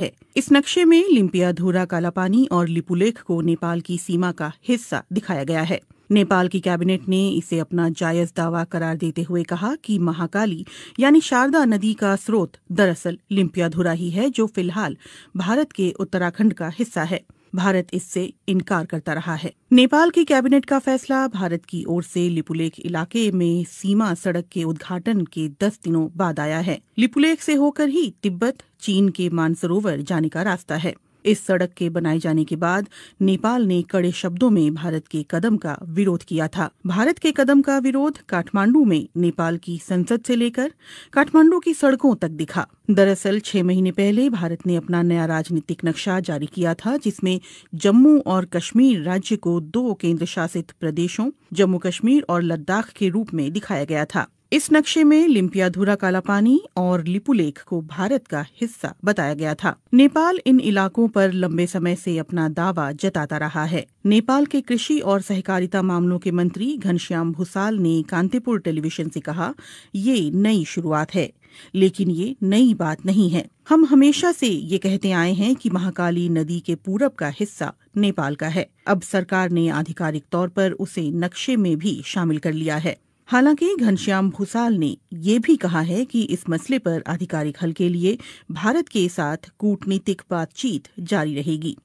है इस नक्शे में लिम्पिया धूरा कालापानी और लिपुलेख को नेपाल की सीमा का हिस्सा दिखाया गया है नेपाल की कैबिनेट ने इसे अपना जायज दावा करार देते हुए कहा कि महाकाली यानी शारदा नदी का स्रोत दरअसल लिम्पियाधुरा ही है जो फिलहाल भारत के उत्तराखंड का हिस्सा है भारत इससे इनकार करता रहा है नेपाल की कैबिनेट का फैसला भारत की ओर से लिपुलेख इलाके में सीमा सड़क के उद्घाटन के दस दिनों बाद आया है लिपुलेख से होकर ही तिब्बत चीन के मानसरोवर जाने का रास्ता है इस सड़क के बनाए जाने के बाद नेपाल ने कड़े शब्दों में भारत के कदम का विरोध किया था भारत के कदम का विरोध काठमांडू में नेपाल की संसद से लेकर काठमांडू की सड़कों तक दिखा दरअसल छह महीने पहले भारत ने अपना नया राजनीतिक नक्शा जारी किया था जिसमें जम्मू और कश्मीर राज्य को दो केंद्र शासित प्रदेशों जम्मू कश्मीर और लद्दाख के रूप में दिखाया गया था इस नक्शे में लिम्पियाधुरा कालापानी और लिपुलेख को भारत का हिस्सा बताया गया था नेपाल इन इलाकों पर लंबे समय से अपना दावा जताता रहा है नेपाल के कृषि और सहकारिता मामलों के मंत्री घनश्याम भूसाल ने कांतिपुर टेलीविजन से कहा ये नई शुरुआत है लेकिन ये नई बात नहीं है हम हमेशा से ये कहते आए हैं कि महाकाली नदी के पूरब का हिस्सा नेपाल का है अब सरकार ने आधिकारिक तौर पर उसे नक्शे में भी शामिल कर लिया है हालांकि घनश्याम भूसाल ने यह भी कहा है कि इस मसले पर आधिकारिक हल के लिए भारत के साथ कूटनीतिक बातचीत जारी रहेगी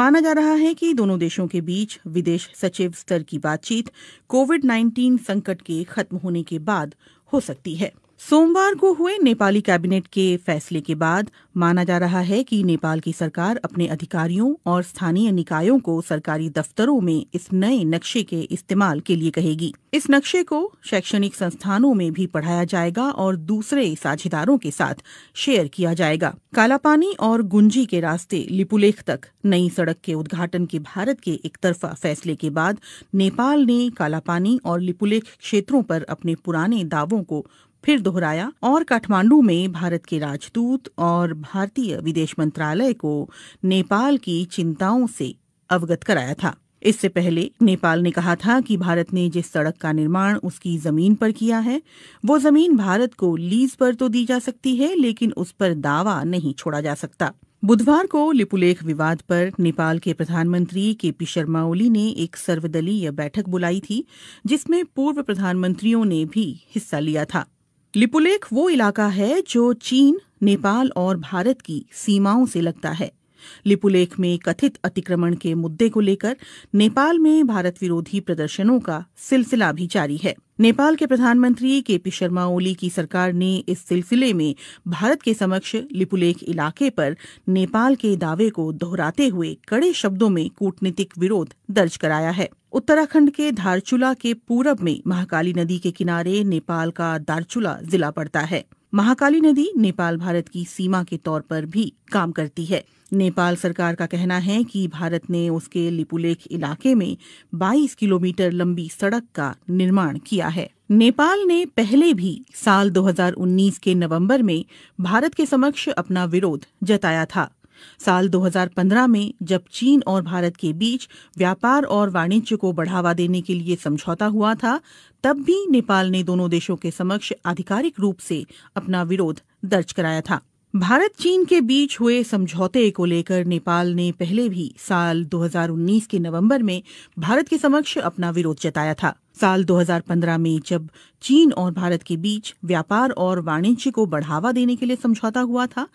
माना जा रहा है कि दोनों देशों के बीच विदेश सचिव स्तर की बातचीत कोविड 19 संकट के खत्म होने के बाद हो सकती है सोमवार को हुए नेपाली कैबिनेट के फैसले के बाद माना जा रहा है कि नेपाल की सरकार अपने अधिकारियों और स्थानीय निकायों को सरकारी दफ्तरों में इस नए नक्शे के इस्तेमाल के लिए कहेगी इस नक्शे को शैक्षणिक संस्थानों में भी पढ़ाया जाएगा और दूसरे साझेदारों के साथ शेयर किया जाएगा कालापानी और गुंजी के रास्ते लिपुलेख तक नई सड़क के उद्घाटन के भारत के एक तरफा फैसले के बाद नेपाल ने कालापानी और लिपुलेख क्षेत्रों पर अपने पुराने दावों को फिर दोहराया और काठमांडू में भारत के राजदूत और भारतीय विदेश मंत्रालय को नेपाल की चिंताओं से अवगत कराया था इससे पहले नेपाल ने कहा था कि भारत ने जिस सड़क का निर्माण उसकी जमीन पर किया है वो जमीन भारत को लीज पर तो दी जा सकती है लेकिन उस पर दावा नहीं छोड़ा जा सकता बुधवार को लिपुलेख विवाद पर नेपाल के प्रधानमंत्री के पी शर्मा ओली ने एक सर्वदलीय बैठक बुलाई थी जिसमें पूर्व प्रधानमंत्रियों ने भी हिस्सा लिया था लिपुलेख वो इलाका है जो चीन नेपाल और भारत की सीमाओं से लगता है लिपुलेख में कथित अतिक्रमण के मुद्दे को लेकर नेपाल में भारत विरोधी प्रदर्शनों का सिलसिला भी जारी है नेपाल के प्रधानमंत्री के पी शर्मा ओली की सरकार ने इस सिलसिले में भारत के समक्ष लिपुलेख इलाके पर नेपाल के दावे को दोहराते हुए कड़े शब्दों में कूटनीतिक विरोध दर्ज कराया है उत्तराखंड के धारचूला के पूरब में महाकाली नदी के किनारे नेपाल का दारचूला जिला पड़ता है महाकाली नदी नेपाल भारत की सीमा के तौर पर भी काम करती है नेपाल सरकार का कहना है कि भारत ने उसके लिपुलेख इलाके में 22 किलोमीटर लंबी सड़क का निर्माण किया है नेपाल ने पहले भी साल 2019 के नवंबर में भारत के समक्ष अपना विरोध जताया था साल 2015 में जब चीन और भारत के बीच व्यापार और वाणिज्य को बढ़ावा देने के लिए समझौता हुआ था तब भी नेपाल ने दोनों देशों के समक्ष आधिकारिक रूप से अपना विरोध दर्ज कराया था भारत चीन के बीच हुए समझौते को लेकर नेपाल ने पहले भी साल 2019 के नवंबर में भारत के समक्ष अपना विरोध जताया था साल 2015 में जब चीन और भारत के बीच व्यापार और वाणिज्य को बढ़ावा देने के लिए समझौता हुआ था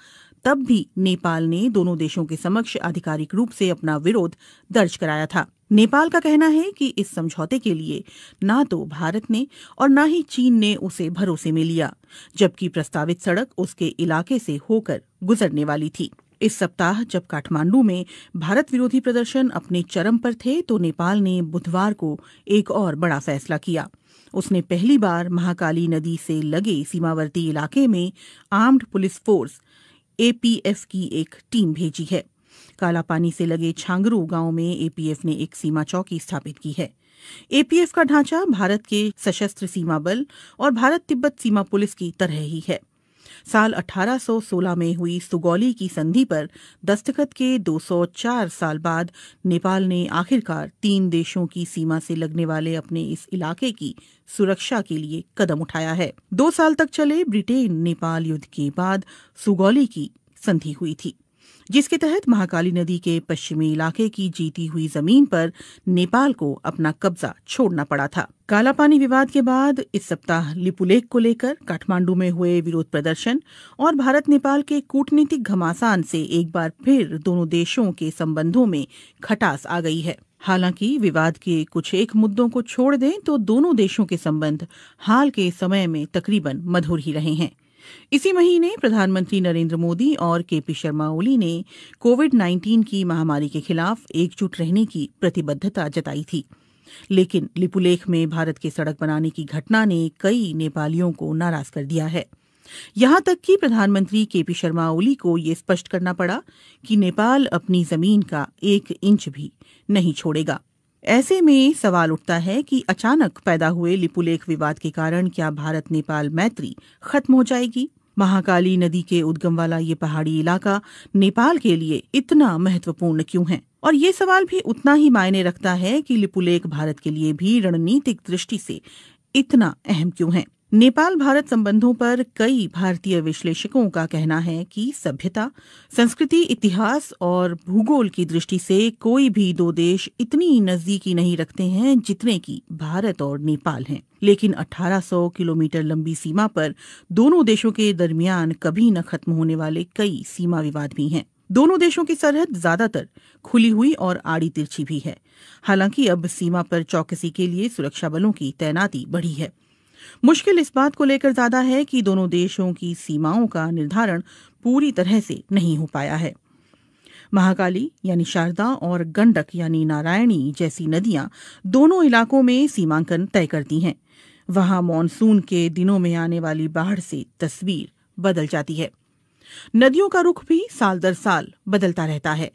तब भी नेपाल ने दोनों देशों के समक्ष आधिकारिक रूप से अपना विरोध दर्ज कराया था नेपाल का कहना है कि इस समझौते के लिए न तो भारत ने और न ही चीन ने उसे भरोसे में लिया जबकि प्रस्तावित सड़क उसके इलाके से होकर गुजरने वाली थी इस सप्ताह जब काठमांडू में भारत विरोधी प्रदर्शन अपने चरम पर थे तो नेपाल ने बुधवार को एक और बड़ा फैसला किया उसने पहली बार महाकाली नदी से लगे सीमावर्ती इलाके में आर्म्ड पुलिस फोर्स एपीएफ की एक टीम भेजी है काला पानी से लगे छांगरू गांव में एपीएफ ने एक सीमा चौकी स्थापित की है एपीएफ का ढांचा भारत के सशस्त्र सीमा बल और भारत तिब्बत सीमा पुलिस की तरह ही है साल 1816 में हुई सुगौली की संधि पर दस्तखत के 204 साल बाद नेपाल ने आखिरकार तीन देशों की सीमा से लगने वाले अपने इस इलाके की सुरक्षा के लिए कदम उठाया है दो साल तक चले ब्रिटेन नेपाल युद्ध के बाद सुगौली की संधि हुई थी जिसके तहत महाकाली नदी के पश्चिमी इलाके की जीती हुई जमीन पर नेपाल को अपना कब्जा छोड़ना पड़ा था काला पानी विवाद के बाद इस सप्ताह लिपुलेख को लेकर काठमांडू में हुए विरोध प्रदर्शन और भारत नेपाल के कूटनीतिक घमासान से एक बार फिर दोनों देशों के संबंधों में खटास आ गई है हालांकि विवाद के कुछ एक मुद्दों को छोड़ दें तो दोनों देशों के संबंध हाल के समय में तकरीबन मधुर ही रहे हैं इसी महीने प्रधानमंत्री नरेंद्र मोदी और केपी शर्मा ओली ने कोविड 19 की महामारी के खिलाफ एकजुट रहने की प्रतिबद्धता जताई थी लेकिन लिपुलेख में भारत के सड़क बनाने की घटना ने कई नेपालियों को नाराज कर दिया है यहां तक कि प्रधानमंत्री केपी शर्मा ओली को ये स्पष्ट करना पड़ा कि नेपाल अपनी जमीन का एक इंच भी नहीं छोड़ेगा ऐसे में सवाल उठता है कि अचानक पैदा हुए लिपुलेख विवाद के कारण क्या भारत नेपाल मैत्री खत्म हो जाएगी महाकाली नदी के उद्गम वाला ये पहाड़ी इलाका नेपाल के लिए इतना महत्वपूर्ण क्यों है और ये सवाल भी उतना ही मायने रखता है कि लिपुलेख भारत के लिए भी रणनीतिक दृष्टि से इतना अहम क्यों है नेपाल भारत संबंधों पर कई भारतीय विश्लेषकों का कहना है कि सभ्यता संस्कृति इतिहास और भूगोल की दृष्टि से कोई भी दो देश इतनी नजदीकी नहीं रखते हैं जितने की भारत और नेपाल हैं लेकिन 1800 किलोमीटर लंबी सीमा पर दोनों देशों के दरमियान कभी न खत्म होने वाले कई सीमा विवाद भी हैं दोनों देशों की सरहद ज्यादातर खुली हुई और आड़ी तिरछी भी है हालांकि अब सीमा पर चौकसी के लिए सुरक्षा बलों की तैनाती बढ़ी है मुश्किल इस बात को लेकर ज्यादा है कि दोनों देशों की सीमाओं का निर्धारण पूरी तरह से नहीं हो पाया है महाकाली यानी शारदा और गंडक यानी नारायणी जैसी नदियां दोनों इलाकों में सीमांकन तय करती हैं वहां मानसून के दिनों में आने वाली बाढ़ से तस्वीर बदल जाती है नदियों का रुख भी साल दर साल बदलता रहता है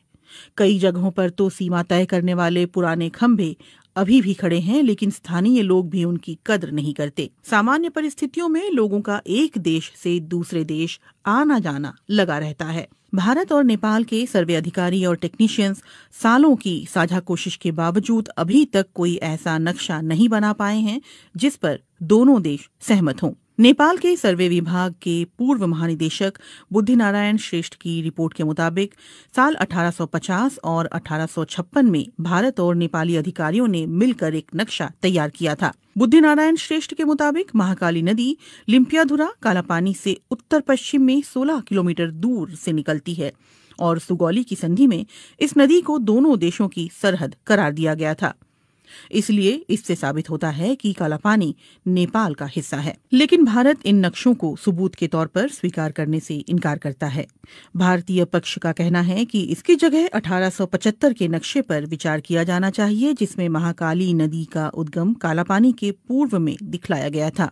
कई जगहों पर तो सीमा तय करने वाले पुराने खंभे अभी भी खड़े हैं लेकिन स्थानीय लोग भी उनकी कदर नहीं करते सामान्य परिस्थितियों में लोगों का एक देश से दूसरे देश आना जाना लगा रहता है भारत और नेपाल के सर्वे अधिकारी और टेक्नीशियंस सालों की साझा कोशिश के बावजूद अभी तक कोई ऐसा नक्शा नहीं बना पाए हैं जिस पर दोनों देश सहमत हों नेपाल के सर्वे विभाग के पूर्व महानिदेशक बुद्धिनारायण श्रेष्ठ की रिपोर्ट के मुताबिक साल 1850 और 1856 में भारत और नेपाली अधिकारियों ने मिलकर एक नक्शा तैयार किया था बुद्धिनारायण श्रेष्ठ के मुताबिक महाकाली नदी लिम्पियाधुरा कालापानी से उत्तर पश्चिम में 16 किलोमीटर दूर से निकलती है और सुगौली की संधि में इस नदी को दोनों देशों की सरहद करार दिया गया था इसलिए इससे साबित होता है कि काला पानी नेपाल का हिस्सा है लेकिन भारत इन नक्शों को सबूत के तौर पर स्वीकार करने से इनकार करता है भारतीय पक्ष का कहना है कि इसकी जगह 1875 के नक्शे पर विचार किया जाना चाहिए जिसमें महाकाली नदी का उद्गम कालापानी के पूर्व में दिखलाया गया था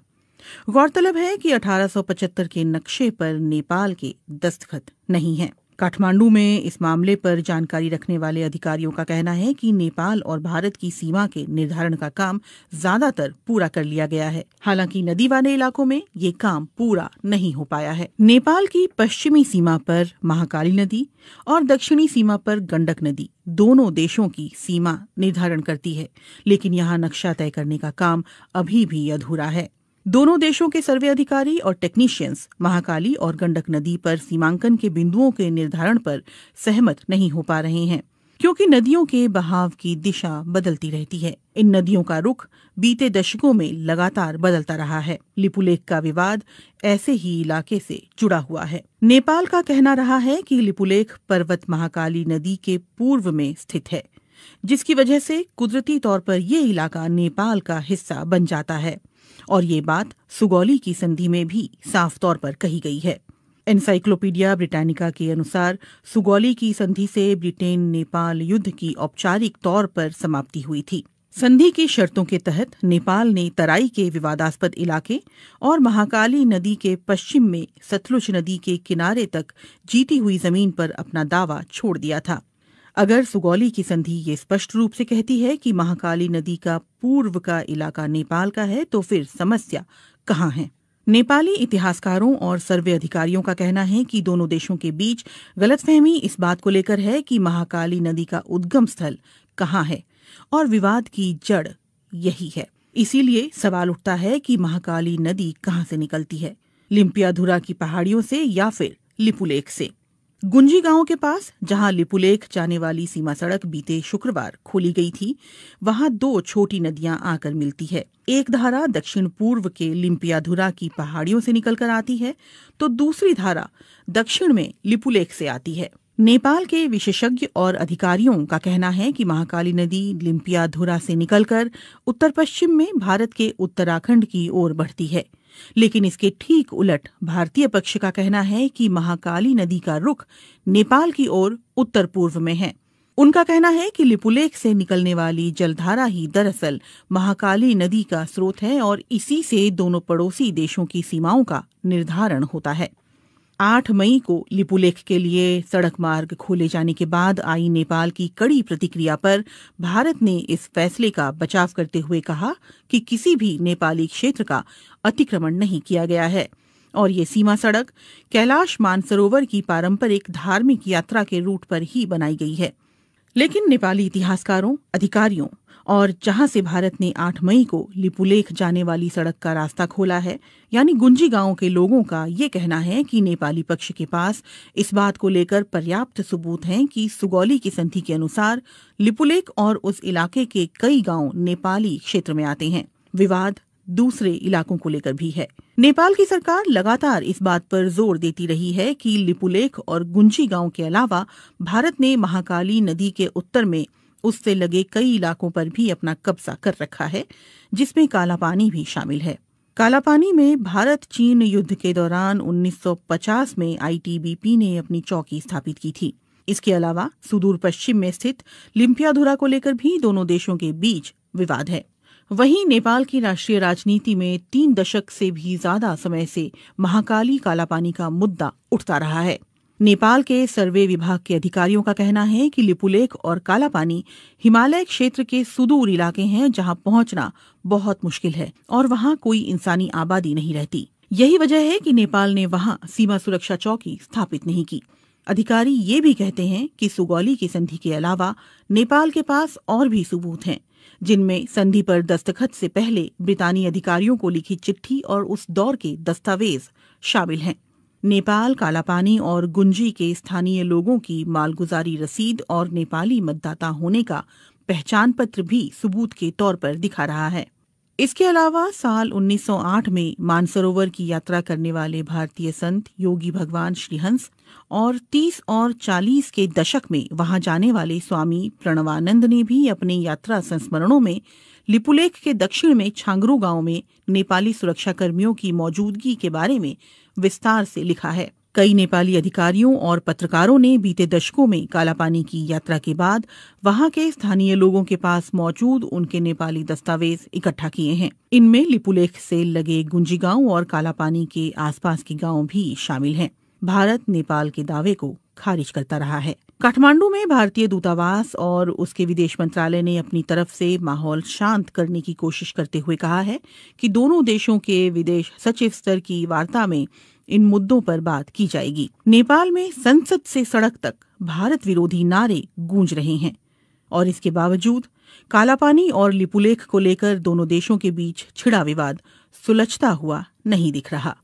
गौरतलब है कि 1875 के नक्शे पर नेपाल के दस्तखत नहीं हैं काठमांडू में इस मामले पर जानकारी रखने वाले अधिकारियों का कहना है कि नेपाल और भारत की सीमा के निर्धारण का काम ज्यादातर पूरा कर लिया गया है हालांकि नदी वाले इलाकों में ये काम पूरा नहीं हो पाया है नेपाल की पश्चिमी सीमा पर महाकाली नदी और दक्षिणी सीमा पर गंडक नदी दोनों देशों की सीमा निर्धारण करती है लेकिन यहाँ नक्शा तय करने का काम अभी भी अधूरा है दोनों देशों के सर्वे अधिकारी और टेक्नीशियंस महाकाली और गंडक नदी पर सीमांकन के बिंदुओं के निर्धारण पर सहमत नहीं हो पा रहे हैं क्योंकि नदियों के बहाव की दिशा बदलती रहती है इन नदियों का रुख बीते दशकों में लगातार बदलता रहा है लिपुलेख का विवाद ऐसे ही इलाके से जुड़ा हुआ है नेपाल का कहना रहा है कि लिपुलेख पर्वत महाकाली नदी के पूर्व में स्थित है जिसकी वजह से कुदरती तौर पर ये इलाका नेपाल का हिस्सा बन जाता है और ये बात सुगौली की संधि में भी साफ तौर पर कही गई है एनसाइक्लोपीडिया ब्रिटानिका के अनुसार सुगौली की संधि से ब्रिटेन नेपाल युद्ध की औपचारिक तौर पर समाप्ति हुई थी संधि की शर्तों के तहत नेपाल ने तराई के विवादास्पद इलाके और महाकाली नदी के पश्चिम में सतलुज नदी के किनारे तक जीती हुई जमीन पर अपना दावा छोड़ दिया था अगर सुगौली की संधि ये स्पष्ट रूप से कहती है कि महाकाली नदी का पूर्व का इलाका नेपाल का है तो फिर समस्या कहाँ है नेपाली इतिहासकारों और सर्वे अधिकारियों का कहना है कि दोनों देशों के बीच गलतफहमी इस बात को लेकर है कि महाकाली नदी का उद्गम स्थल कहाँ है और विवाद की जड़ यही है इसीलिए सवाल उठता है कि महाकाली नदी कहाँ से निकलती है लिम्पियाधुरा की पहाड़ियों से या फिर लिपुलेख से गुंजी गांव के पास जहां लिपुलेख जाने वाली सीमा सड़क बीते शुक्रवार खोली गई थी वहां दो छोटी नदियां आकर मिलती है एक धारा दक्षिण पूर्व के लिम्पियाधुरा की पहाड़ियों से निकलकर आती है तो दूसरी धारा दक्षिण में लिपुलेख से आती है नेपाल के विशेषज्ञ और अधिकारियों का कहना है कि महाकाली नदी लिम्पियाधुरा से निकलकर उत्तर पश्चिम में भारत के उत्तराखंड की ओर बढ़ती है लेकिन इसके ठीक उलट भारतीय पक्ष का कहना है कि महाकाली नदी का रुख नेपाल की ओर उत्तर पूर्व में है उनका कहना है कि लिपुलेख से निकलने वाली जलधारा ही दरअसल महाकाली नदी का स्रोत है और इसी से दोनों पड़ोसी देशों की सीमाओं का निर्धारण होता है 8 मई को लिपुलेख के लिए सड़क मार्ग खोले जाने के बाद आई नेपाल की कड़ी प्रतिक्रिया पर भारत ने इस फैसले का बचाव करते हुए कहा कि किसी भी नेपाली क्षेत्र का अतिक्रमण नहीं किया गया है और ये सीमा सड़क कैलाश मानसरोवर की पारंपरिक धार्मिक यात्रा के रूट पर ही बनाई गई है लेकिन नेपाली इतिहासकारों अधिकारियों और जहां से भारत ने 8 मई को लिपुलेख जाने वाली सड़क का रास्ता खोला है यानी गुंजी गांव के लोगों का ये कहना है कि नेपाली पक्ष के पास इस बात को लेकर पर्याप्त सबूत हैं कि सुगौली की संधि के अनुसार लिपुलेख और उस इलाके के कई गांव नेपाली क्षेत्र में आते हैं विवाद दूसरे इलाकों को लेकर भी है नेपाल की सरकार लगातार इस बात पर जोर देती रही है कि लिपुलेख और गुंजी गांव के अलावा भारत ने महाकाली नदी के उत्तर में उससे लगे कई इलाकों पर भी अपना कब्जा कर रखा है जिसमें कालापानी भी शामिल है कालापानी में भारत चीन युद्ध के दौरान 1950 में आईटीबीपी ने अपनी चौकी स्थापित की थी इसके अलावा सुदूर पश्चिम में स्थित लिम्पियाधुरा को लेकर भी दोनों देशों के बीच विवाद है वहीं नेपाल की राष्ट्रीय राजनीति में तीन दशक से भी ज्यादा समय से महाकाली कालापानी का मुद्दा उठता रहा है नेपाल के सर्वे विभाग के अधिकारियों का कहना है कि लिपुलेख और कालापानी हिमालय क्षेत्र के सुदूर इलाके हैं जहां पहुंचना बहुत मुश्किल है और वहां कोई इंसानी आबादी नहीं रहती यही वजह है कि नेपाल ने वहां सीमा सुरक्षा चौकी स्थापित नहीं की अधिकारी ये भी कहते हैं कि सुगौली की संधि के अलावा नेपाल के पास और भी सबूत हैं जिनमें संधि पर दस्तखत से पहले ब्रितानी अधिकारियों को लिखी चिट्ठी और उस दौर के दस्तावेज शामिल हैं नेपाल कालापानी और गुंजी के स्थानीय लोगों की मालगुजारी रसीद और नेपाली मतदाता होने का पहचान पत्र भी सबूत के तौर पर दिखा रहा है इसके अलावा साल 1908 में मानसरोवर की यात्रा करने वाले भारतीय संत योगी भगवान श्रीहंस और 30 और 40 के दशक में वहां जाने वाले स्वामी प्रणवानंद ने भी अपने यात्रा संस्मरणों में लिपुलेख के दक्षिण में छांगरू गांव में नेपाली सुरक्षाकर्मियों की मौजूदगी के बारे में विस्तार से लिखा है कई नेपाली अधिकारियों और पत्रकारों ने बीते दशकों में कालापानी की यात्रा के बाद वहां के स्थानीय लोगों के पास मौजूद उनके नेपाली दस्तावेज इकट्ठा किए हैं इनमें लिपुलेख से लगे गुंजी गांव और कालापानी के आसपास के गांव भी शामिल हैं भारत नेपाल के दावे को खारिज करता रहा है काठमांडू में भारतीय दूतावास और उसके विदेश मंत्रालय ने अपनी तरफ से माहौल शांत करने की कोशिश करते हुए कहा है कि दोनों देशों के विदेश सचिव स्तर की वार्ता में इन मुद्दों पर बात की जाएगी नेपाल में संसद से सड़क तक भारत विरोधी नारे गूंज रहे हैं और इसके बावजूद कालापानी और लिपुलेख को लेकर दोनों देशों के बीच छिड़ा विवाद सुलझता हुआ नहीं दिख रहा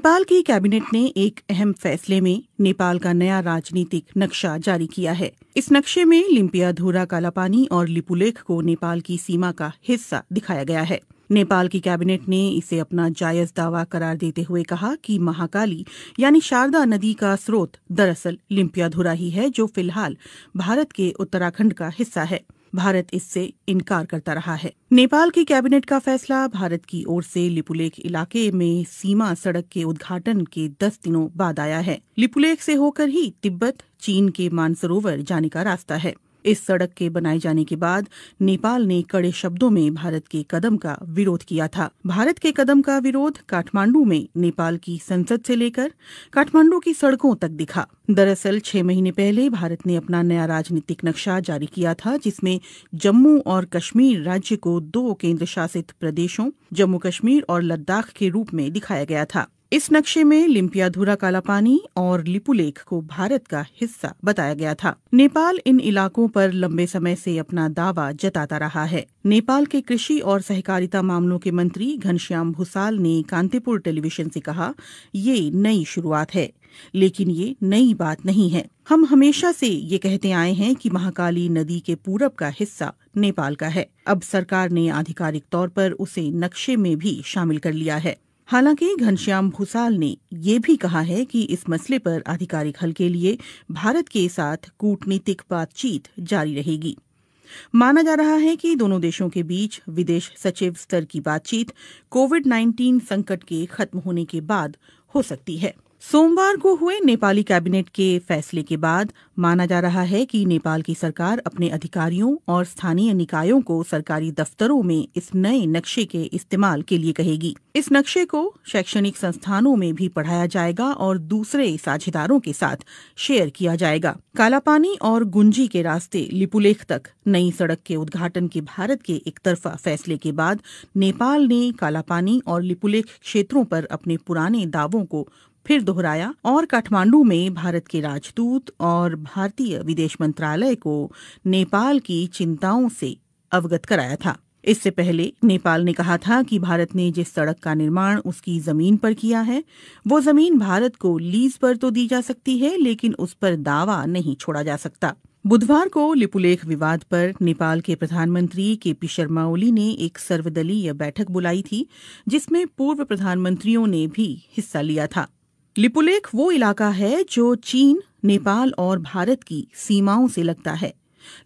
नेपाल की कैबिनेट ने एक अहम फैसले में नेपाल का नया राजनीतिक नक्शा जारी किया है इस नक्शे में लिम्पिया धुरा कालापानी और लिपुलेख को नेपाल की सीमा का हिस्सा दिखाया गया है नेपाल की कैबिनेट ने इसे अपना जायज दावा करार देते हुए कहा कि महाकाली यानी शारदा नदी का स्रोत दरअसल लिम्पिया ही है जो फिलहाल भारत के उत्तराखंड का हिस्सा है भारत इससे इनकार करता रहा है नेपाल की कैबिनेट का फैसला भारत की ओर से लिपुलेख इलाके में सीमा सड़क के उद्घाटन के दस दिनों बाद आया है लिपुलेख से होकर ही तिब्बत चीन के मानसरोवर जाने का रास्ता है इस सड़क के बनाए जाने के बाद नेपाल ने कड़े शब्दों में भारत के कदम का विरोध किया था भारत के कदम का विरोध काठमांडू में नेपाल की संसद से लेकर काठमांडू की सड़कों तक दिखा दरअसल छह महीने पहले भारत ने अपना नया राजनीतिक नक्शा जारी किया था जिसमें जम्मू और कश्मीर राज्य को दो केंद्र शासित प्रदेशों जम्मू कश्मीर और लद्दाख के रूप में दिखाया गया था इस नक्शे में लिम्पियाधुरा कालापानी और लिपुलेख को भारत का हिस्सा बताया गया था नेपाल इन इलाकों पर लंबे समय से अपना दावा जताता रहा है नेपाल के कृषि और सहकारिता मामलों के मंत्री घनश्याम भूसाल ने कांतिपुर टेलीविजन से कहा ये नई शुरुआत है लेकिन ये नई बात नहीं है हम हमेशा से ये कहते आए हैं कि महाकाली नदी के पूरब का हिस्सा नेपाल का है अब सरकार ने आधिकारिक तौर पर उसे नक्शे में भी शामिल कर लिया है हालांकि घनश्याम भूसाल ने यह भी कहा है कि इस मसले पर आधिकारिक हल के लिए भारत के साथ कूटनीतिक बातचीत जारी रहेगी माना जा रहा है कि दोनों देशों के बीच विदेश सचिव स्तर की बातचीत कोविड 19 संकट के खत्म होने के बाद हो सकती है सोमवार को हुए नेपाली कैबिनेट के फैसले के बाद माना जा रहा है कि नेपाल की सरकार अपने अधिकारियों और स्थानीय निकायों को सरकारी दफ्तरों में इस नए नक्शे के इस्तेमाल के लिए कहेगी इस नक्शे को शैक्षणिक संस्थानों में भी पढ़ाया जाएगा और दूसरे साझेदारों के साथ शेयर किया जाएगा कालापानी और गुंजी के रास्ते लिपुलेख तक नई सड़क के उद्घाटन के भारत के एक तरफा फैसले के बाद नेपाल ने कालापानी और लिपुलेख क्षेत्रों पर अपने पुराने दावों को फिर दोहराया और काठमांडू में भारत के राजदूत और भारतीय विदेश मंत्रालय को नेपाल की चिंताओं से अवगत कराया था इससे पहले नेपाल ने कहा था कि भारत ने जिस सड़क का निर्माण उसकी जमीन पर किया है वो जमीन भारत को लीज पर तो दी जा सकती है लेकिन उस पर दावा नहीं छोड़ा जा सकता बुधवार को लिपुलेख विवाद पर नेपाल के प्रधानमंत्री के पी शर्मा ओली ने एक सर्वदलीय बैठक बुलाई थी जिसमें पूर्व प्रधानमंत्रियों ने भी हिस्सा लिया था लिपुलेख वो इलाका है जो चीन नेपाल और भारत की सीमाओं से लगता है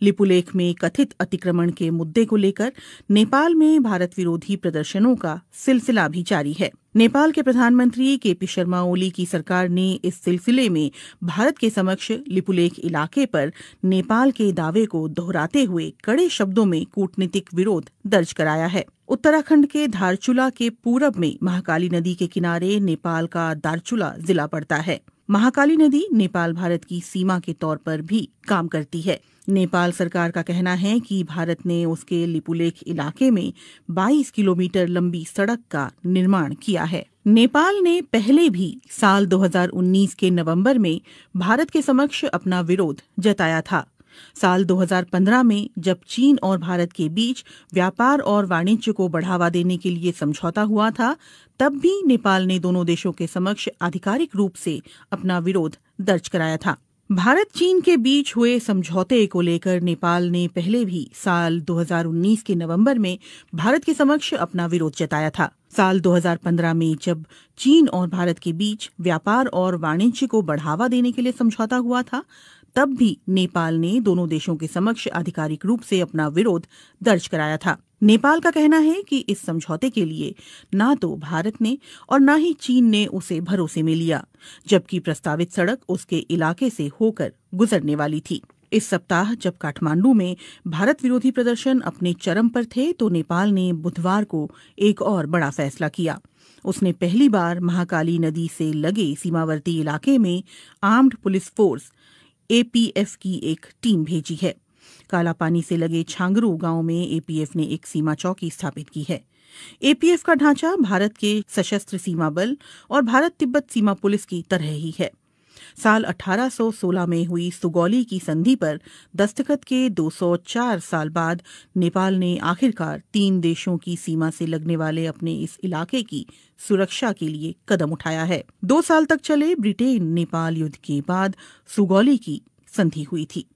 लिपुलेख में कथित अतिक्रमण के मुद्दे को लेकर नेपाल में भारत विरोधी प्रदर्शनों का सिलसिला भी जारी है नेपाल के प्रधानमंत्री के पी शर्मा ओली की सरकार ने इस सिलसिले में भारत के समक्ष लिपुलेख इलाके पर नेपाल के दावे को दोहराते हुए कड़े शब्दों में कूटनीतिक विरोध दर्ज कराया है उत्तराखंड के धारचूला के पूरब में महाकाली नदी के किनारे नेपाल का दारचूला जिला पड़ता है महाकाली नदी नेपाल भारत की सीमा के तौर पर भी काम करती है नेपाल सरकार का कहना है कि भारत ने उसके लिपुलेख इलाके में 22 किलोमीटर लंबी सड़क का निर्माण किया है नेपाल ने पहले भी साल 2019 के नवंबर में भारत के समक्ष अपना विरोध जताया था साल 2015 में जब चीन और भारत के बीच व्यापार और वाणिज्य को बढ़ावा देने के लिए समझौता हुआ था तब भी नेपाल ने दोनों देशों के समक्ष आधिकारिक रूप से अपना विरोध दर्ज कराया था भारत चीन के बीच हुए समझौते को लेकर नेपाल ने पहले भी साल 2019 के नवंबर में भारत के समक्ष अपना विरोध जताया था साल 2015 में जब चीन और भारत के बीच व्यापार और वाणिज्य को बढ़ावा देने के लिए समझौता हुआ था तब भी नेपाल ने दोनों देशों के समक्ष आधिकारिक रूप से अपना विरोध दर्ज कराया था नेपाल का कहना है कि इस समझौते के लिए न तो भारत ने और न ही चीन ने उसे भरोसे में लिया जबकि प्रस्तावित सड़क उसके इलाके से होकर गुजरने वाली थी इस सप्ताह जब काठमांडू में भारत विरोधी प्रदर्शन अपने चरम पर थे तो नेपाल ने बुधवार को एक और बड़ा फैसला किया उसने पहली बार महाकाली नदी से लगे सीमावर्ती इलाके में आर्म्ड पुलिस फोर्स एपीएफ की एक टीम भेजी है कालापानी से लगे छांगरू गांव में एपीएफ ने एक सीमा चौकी स्थापित की है एपीएफ का ढांचा भारत के सशस्त्र सीमा बल और भारत तिब्बत सीमा पुलिस की तरह ही है साल 1816 में हुई सुगौली की संधि पर दस्तखत के 204 साल बाद नेपाल ने आखिरकार तीन देशों की सीमा से लगने वाले अपने इस इलाके की सुरक्षा के लिए कदम उठाया है दो साल तक चले ब्रिटेन नेपाल युद्ध के बाद सुगौली की संधि हुई थी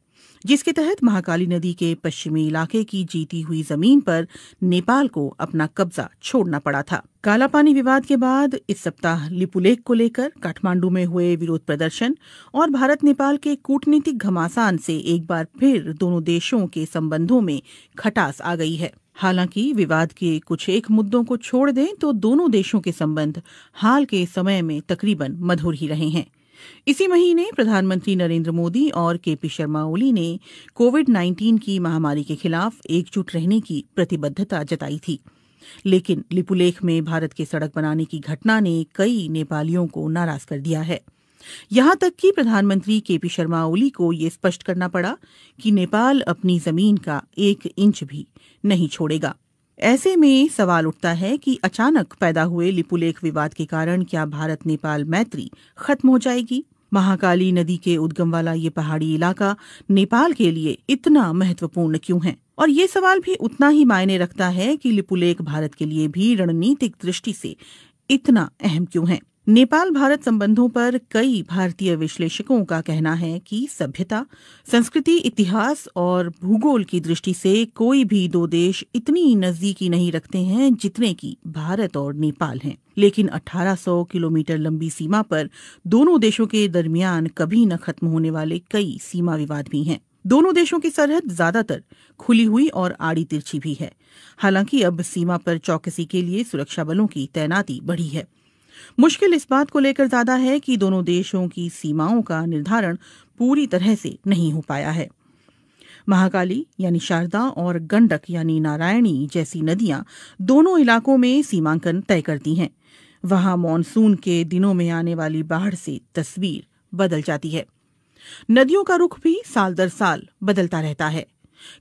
जिसके तहत महाकाली नदी के पश्चिमी इलाके की जीती हुई जमीन पर नेपाल को अपना कब्जा छोड़ना पड़ा था काला पानी विवाद के बाद इस सप्ताह लिपुलेख को लेकर काठमांडू में हुए विरोध प्रदर्शन और भारत नेपाल के कूटनीतिक घमासान से एक बार फिर दोनों देशों के संबंधों में खटास आ गई है हालांकि विवाद के कुछ एक मुद्दों को छोड़ दें तो दोनों देशों के संबंध हाल के समय में तकरीबन मधुर ही रहे हैं इसी महीने प्रधानमंत्री नरेंद्र मोदी और केपी शर्मा ओली ने कोविड 19 की महामारी के खिलाफ एकजुट रहने की प्रतिबद्धता जताई थी लेकिन लिपुलेख में भारत के सड़क बनाने की घटना ने कई नेपालियों को नाराज कर दिया है यहां तक कि प्रधानमंत्री केपी शर्मा ओली को ये स्पष्ट करना पड़ा कि नेपाल अपनी जमीन का एक इंच भी नहीं छोड़ेगा ऐसे में सवाल उठता है कि अचानक पैदा हुए लिपुलेख विवाद के कारण क्या भारत नेपाल मैत्री खत्म हो जाएगी महाकाली नदी के उद्गम वाला ये पहाड़ी इलाका नेपाल के लिए इतना महत्वपूर्ण क्यों है और ये सवाल भी उतना ही मायने रखता है कि लिपुलेख भारत के लिए भी रणनीतिक दृष्टि से इतना अहम क्यों है नेपाल भारत संबंधों पर कई भारतीय विश्लेषकों का कहना है कि सभ्यता संस्कृति इतिहास और भूगोल की दृष्टि से कोई भी दो देश इतनी नजदीकी नहीं रखते हैं जितने की भारत और नेपाल हैं लेकिन 1800 किलोमीटर लंबी सीमा पर दोनों देशों के दरमियान कभी न खत्म होने वाले कई सीमा विवाद भी हैं दोनों देशों की सरहद ज्यादातर खुली हुई और आड़ी तिरछी भी है हालांकि अब सीमा पर चौकसी के लिए सुरक्षा बलों की तैनाती बढ़ी है मुश्किल इस बात को लेकर ज्यादा है कि दोनों देशों की सीमाओं का निर्धारण पूरी तरह से नहीं हो पाया है महाकाली यानी शारदा और गंडक यानी नारायणी जैसी नदियां दोनों इलाकों में सीमांकन तय करती हैं वहां मानसून के दिनों में आने वाली बाढ़ से तस्वीर बदल जाती है नदियों का रुख भी साल दर साल बदलता रहता है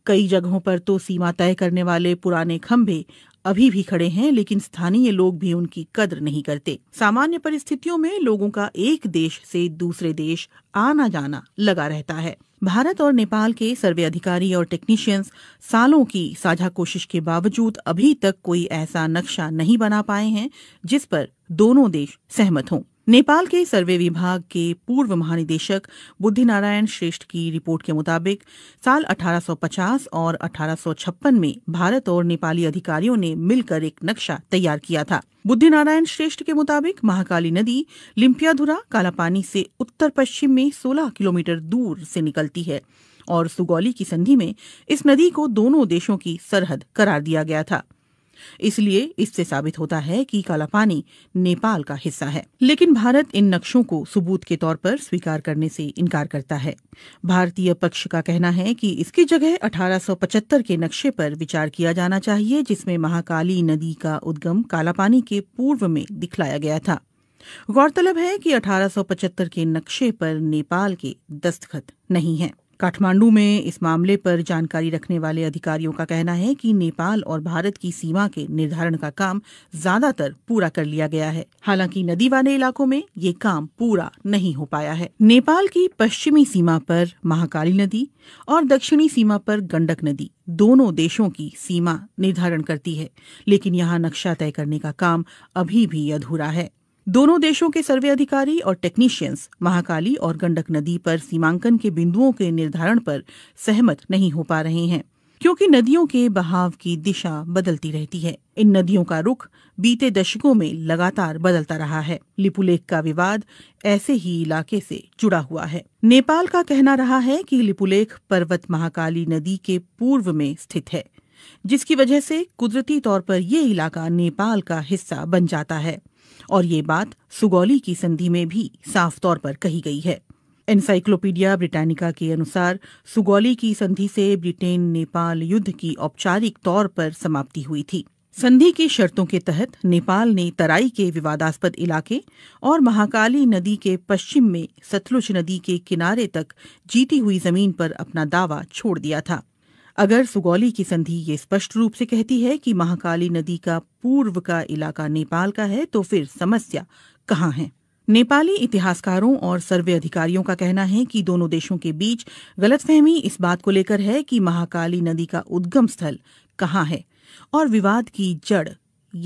कई जगहों पर तो सीमा तय करने वाले पुराने खंभे अभी भी खड़े हैं लेकिन स्थानीय लोग भी उनकी कद्र नहीं करते सामान्य परिस्थितियों में लोगों का एक देश से दूसरे देश आना जाना लगा रहता है भारत और नेपाल के सर्वे अधिकारी और टेक्नीशियंस सालों की साझा कोशिश के बावजूद अभी तक कोई ऐसा नक्शा नहीं बना पाए हैं जिस पर दोनों देश सहमत हों नेपाल के सर्वे विभाग के पूर्व महानिदेशक बुद्धिनारायण श्रेष्ठ की रिपोर्ट के मुताबिक साल 1850 और 1856 में भारत और नेपाली अधिकारियों ने मिलकर एक नक्शा तैयार किया था बुद्धिनारायण श्रेष्ठ के मुताबिक महाकाली नदी लिम्पियाधुरा कालापानी से उत्तर पश्चिम में 16 किलोमीटर दूर से निकलती है और सुगौली की संधि में इस नदी को दोनों देशों की सरहद करार दिया गया था इसलिए इससे साबित होता है कि काला पानी नेपाल का हिस्सा है लेकिन भारत इन नक्शों को सबूत के तौर पर स्वीकार करने से इनकार करता है भारतीय पक्ष का कहना है कि इसकी जगह 1875 के नक्शे पर विचार किया जाना चाहिए जिसमें महाकाली नदी का उद्गम कालापानी के पूर्व में दिखलाया गया था गौरतलब है कि 1875 के नक्शे पर नेपाल के दस्तखत नहीं हैं काठमांडू में इस मामले पर जानकारी रखने वाले अधिकारियों का कहना है कि नेपाल और भारत की सीमा के निर्धारण का काम ज्यादातर पूरा कर लिया गया है हालांकि नदी वाले इलाकों में ये काम पूरा नहीं हो पाया है नेपाल की पश्चिमी सीमा पर महाकाली नदी और दक्षिणी सीमा पर गंडक नदी दोनों देशों की सीमा निर्धारण करती है लेकिन यहाँ नक्शा तय करने का काम अभी भी अधूरा है दोनों देशों के सर्वे अधिकारी और टेक्नीशियंस महाकाली और गंडक नदी पर सीमांकन के बिंदुओं के निर्धारण पर सहमत नहीं हो पा रहे हैं क्योंकि नदियों के बहाव की दिशा बदलती रहती है इन नदियों का रुख बीते दशकों में लगातार बदलता रहा है लिपुलेख का विवाद ऐसे ही इलाके से जुड़ा हुआ है नेपाल का कहना रहा है कि लिपुलेख पर्वत महाकाली नदी के पूर्व में स्थित है जिसकी वजह से कुदरती तौर पर ये इलाका नेपाल का हिस्सा बन जाता है और ये बात सुगौली की संधि में भी साफ तौर पर कही गई है एनसाइक्लोपीडिया ब्रिटानिका के अनुसार सुगौली की संधि से ब्रिटेन नेपाल युद्ध की औपचारिक तौर पर समाप्ति हुई थी संधि की शर्तों के तहत नेपाल ने तराई के विवादास्पद इलाके और महाकाली नदी के पश्चिम में सतलुज नदी के किनारे तक जीती हुई जमीन पर अपना दावा छोड़ दिया था अगर सुगौली की संधि ये स्पष्ट रूप से कहती है कि महाकाली नदी का पूर्व का इलाका नेपाल का है तो फिर समस्या कहाँ है नेपाली इतिहासकारों और सर्वे अधिकारियों का कहना है कि दोनों देशों के बीच गलतफहमी इस बात को लेकर है कि महाकाली नदी का उद्गम स्थल कहाँ है और विवाद की जड़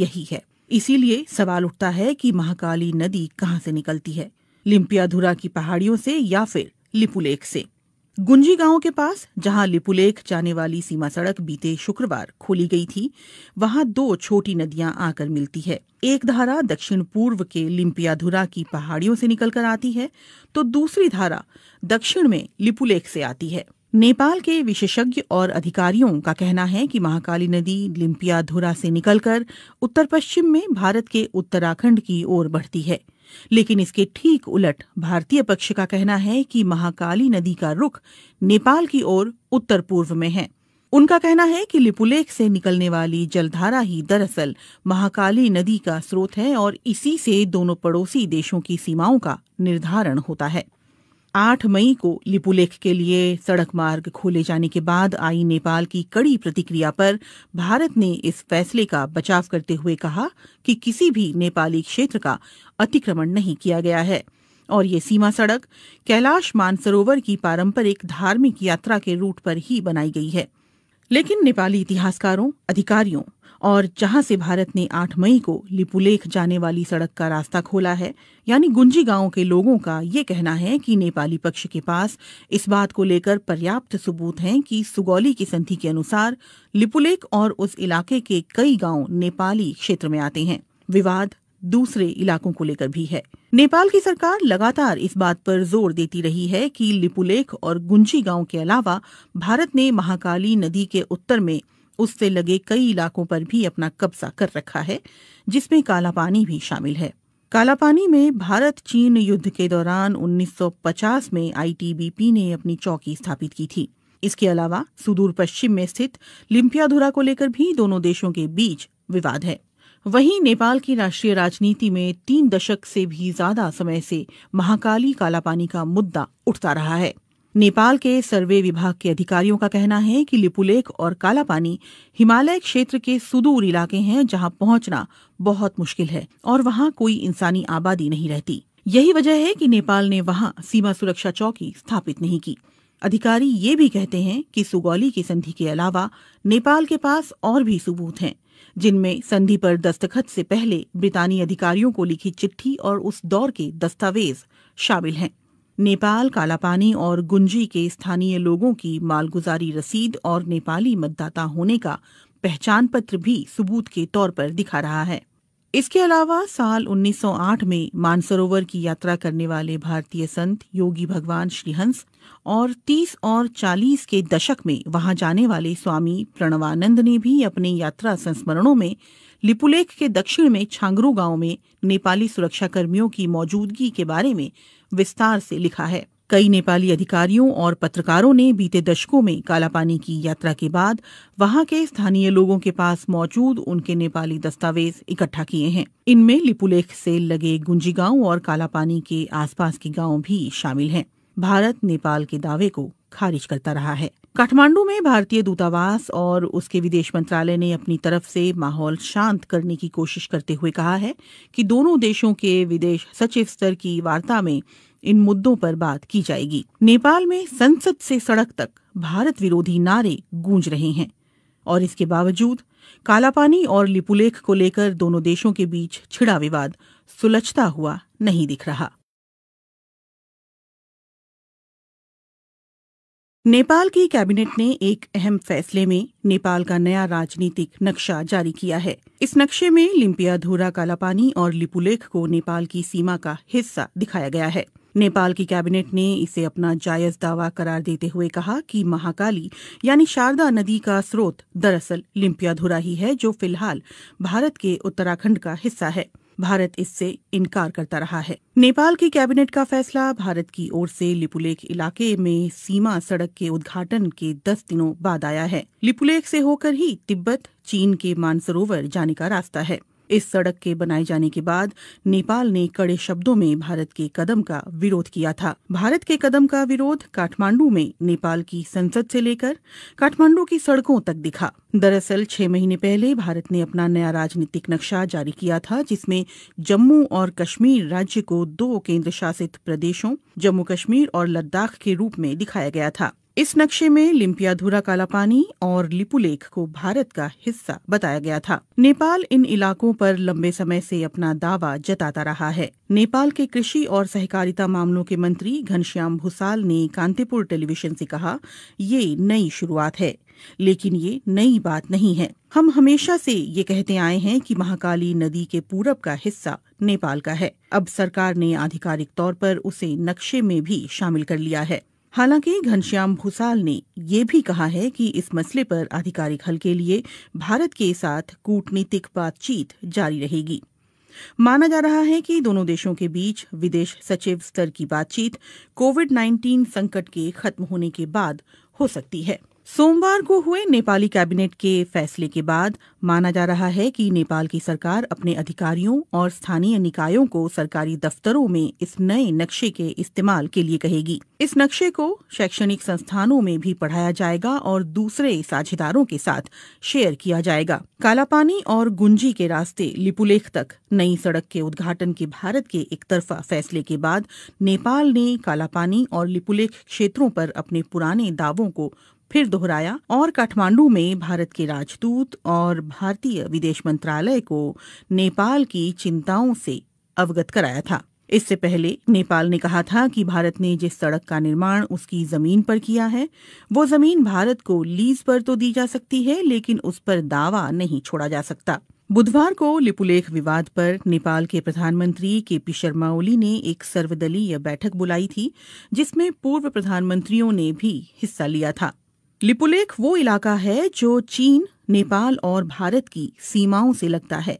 यही है इसीलिए सवाल उठता है कि महाकाली नदी कहाँ से निकलती है लिम्पियाधुरा की पहाड़ियों से या फिर लिपुलेख से गुंजी गांव के पास जहां लिपुलेख जाने वाली सीमा सड़क बीते शुक्रवार खोली गई थी वहां दो छोटी नदियां आकर मिलती है एक धारा दक्षिण पूर्व के लिम्पियाधुरा की पहाड़ियों से निकलकर आती है तो दूसरी धारा दक्षिण में लिपुलेख से आती है नेपाल के विशेषज्ञ और अधिकारियों का कहना है कि महाकाली नदी लिम्पियाधुरा से निकलकर उत्तर पश्चिम में भारत के उत्तराखंड की ओर बढ़ती है लेकिन इसके ठीक उलट भारतीय पक्ष का कहना है कि महाकाली नदी का रुख नेपाल की ओर उत्तर पूर्व में है उनका कहना है कि लिपुलेख से निकलने वाली जलधारा ही दरअसल महाकाली नदी का स्रोत है और इसी से दोनों पड़ोसी देशों की सीमाओं का निर्धारण होता है 8 मई को लिपुलेख के लिए सड़क मार्ग खोले जाने के बाद आई नेपाल की कड़ी प्रतिक्रिया पर भारत ने इस फैसले का बचाव करते हुए कहा कि किसी भी नेपाली क्षेत्र का अतिक्रमण नहीं किया गया है और ये सीमा सड़क कैलाश मानसरोवर की पारंपरिक धार्मिक यात्रा के रूट पर ही बनाई गई है लेकिन नेपाली इतिहासकारों अधिकारियों और जहां से भारत ने 8 मई को लिपुलेख जाने वाली सड़क का रास्ता खोला है यानी गुंजी गांव के लोगों का ये कहना है कि नेपाली पक्ष के पास इस बात को लेकर पर्याप्त सबूत हैं कि सुगौली की संधि के अनुसार लिपुलेख और उस इलाके के कई गांव नेपाली क्षेत्र में आते हैं विवाद दूसरे इलाकों को लेकर भी है नेपाल की सरकार लगातार इस बात पर जोर देती रही है कि लिपुलेख और गुंजी गांव के अलावा भारत ने महाकाली नदी के उत्तर में उससे लगे कई इलाकों पर भी अपना कब्जा कर रखा है जिसमें कालापानी भी शामिल है कालापानी में भारत चीन युद्ध के दौरान 1950 में आईटीबीपी ने अपनी चौकी स्थापित की थी इसके अलावा सुदूर पश्चिम में स्थित लिम्पियाधुरा को लेकर भी दोनों देशों के बीच विवाद है वहीं नेपाल की राष्ट्रीय राजनीति में तीन दशक से भी ज्यादा समय से महाकाली कालापानी का मुद्दा उठता रहा है नेपाल के सर्वे विभाग के अधिकारियों का कहना है कि लिपुलेख और कालापानी हिमालय क्षेत्र के सुदूर इलाके हैं जहां पहुंचना बहुत मुश्किल है और वहां कोई इंसानी आबादी नहीं रहती यही वजह है कि नेपाल ने वहां सीमा सुरक्षा चौकी स्थापित नहीं की अधिकारी ये भी कहते हैं कि सुगौली की संधि के अलावा नेपाल के पास और भी सबूत हैं जिनमें संधि पर दस्तखत से पहले ब्रितानी अधिकारियों को लिखी चिट्ठी और उस दौर के दस्तावेज शामिल हैं नेपाल कालापानी और गुंजी के स्थानीय लोगों की मालगुजारी रसीद और नेपाली मतदाता होने का पहचान पत्र भी सबूत के तौर पर दिखा रहा है इसके अलावा साल 1908 में मानसरोवर की यात्रा करने वाले भारतीय संत योगी भगवान श्रीहंस और 30 और 40 के दशक में वहां जाने वाले स्वामी प्रणवानंद ने भी अपने यात्रा संस्मरणों में लिपुलेख के दक्षिण में छांगरू गांव में नेपाली सुरक्षाकर्मियों की मौजूदगी के बारे में विस्तार से लिखा है कई नेपाली अधिकारियों और पत्रकारों ने बीते दशकों में कालापानी की यात्रा के बाद वहां के स्थानीय लोगों के पास मौजूद उनके नेपाली दस्तावेज इकट्ठा किए हैं इनमें लिपुलेख से लगे गुंजी गांव और कालापानी के आसपास के गांव भी शामिल हैं भारत नेपाल के दावे को खारिज करता रहा है काठमांडू में भारतीय दूतावास और उसके विदेश मंत्रालय ने अपनी तरफ से माहौल शांत करने की कोशिश करते हुए कहा है कि दोनों देशों के विदेश सचिव स्तर की वार्ता में इन मुद्दों पर बात की जाएगी नेपाल में संसद से सड़क तक भारत विरोधी नारे गूंज रहे हैं और इसके बावजूद कालापानी और लिपुलेख को लेकर दोनों देशों के बीच छिड़ा विवाद सुलझता हुआ नहीं दिख रहा नेपाल की कैबिनेट ने एक अहम फैसले में नेपाल का नया राजनीतिक नक्शा जारी किया है इस नक्शे में लिम्पिया धूरा कालापानी और लिपुलेख को नेपाल की सीमा का हिस्सा दिखाया गया है नेपाल की कैबिनेट ने इसे अपना जायज दावा करार देते हुए कहा कि महाकाली यानी शारदा नदी का स्रोत दरअसल लिम्पियाधुरा ही है जो फिलहाल भारत के उत्तराखंड का हिस्सा है भारत इससे इनकार करता रहा है नेपाल की कैबिनेट का फैसला भारत की ओर से लिपुलेख इलाके में सीमा सड़क के उद्घाटन के दस दिनों बाद आया है लिपुलेख से होकर ही तिब्बत चीन के मानसरोवर जाने का रास्ता है इस सड़क के बनाए जाने के बाद नेपाल ने कड़े शब्दों में भारत के कदम का विरोध किया था भारत के कदम का विरोध काठमांडू में नेपाल की संसद से लेकर काठमांडू की सड़कों तक दिखा दरअसल छह महीने पहले भारत ने अपना नया राजनीतिक नक्शा जारी किया था जिसमें जम्मू और कश्मीर राज्य को दो केंद्र शासित प्रदेशों जम्मू कश्मीर और लद्दाख के रूप में दिखाया गया था इस नक्शे में लिम्पियाधुरा कालापानी और लिपुलेख को भारत का हिस्सा बताया गया था नेपाल इन इलाकों पर लंबे समय से अपना दावा जताता रहा है नेपाल के कृषि और सहकारिता मामलों के मंत्री घनश्याम भूसाल ने कांतिपुर टेलीविजन से कहा ये नई शुरुआत है लेकिन ये नई बात नहीं है हम हमेशा से ये कहते आए हैं कि महाकाली नदी के पूरब का हिस्सा नेपाल का है अब सरकार ने आधिकारिक तौर पर उसे नक्शे में भी शामिल कर लिया है हालांकि घनश्याम भूसाल ने ये भी कहा है कि इस मसले पर आधिकारिक हल के लिए भारत के साथ कूटनीतिक बातचीत जारी रहेगी माना जा रहा है कि दोनों देशों के बीच विदेश सचिव स्तर की बातचीत कोविड 19 संकट के खत्म होने के बाद हो सकती है सोमवार को हुए नेपाली कैबिनेट के फैसले के बाद माना जा रहा है कि नेपाल की सरकार अपने अधिकारियों और स्थानीय निकायों को सरकारी दफ्तरों में इस नए नक्शे के इस्तेमाल के लिए कहेगी इस नक्शे को शैक्षणिक संस्थानों में भी पढ़ाया जाएगा और दूसरे साझेदारों के साथ शेयर किया जाएगा कालापानी और गुंजी के रास्ते लिपुलेख तक नई सड़क के उद्घाटन के भारत के एक फैसले के बाद नेपाल ने कालापानी और लिपुलेख क्षेत्रों पर अपने पुराने दावों को फिर दोहराया और काठमांडू में भारत के राजदूत और भारतीय विदेश मंत्रालय को नेपाल की चिंताओं से अवगत कराया था इससे पहले नेपाल ने कहा था कि भारत ने जिस सड़क का निर्माण उसकी जमीन पर किया है वो जमीन भारत को लीज पर तो दी जा सकती है लेकिन उस पर दावा नहीं छोड़ा जा सकता बुधवार को लिपुलेख विवाद पर नेपाल के प्रधानमंत्री के पी शर्मा ओली ने एक सर्वदलीय बैठक बुलाई थी जिसमें पूर्व प्रधानमंत्रियों ने भी हिस्सा लिया था लिपुलेख वो इलाका है जो चीन नेपाल और भारत की सीमाओं से लगता है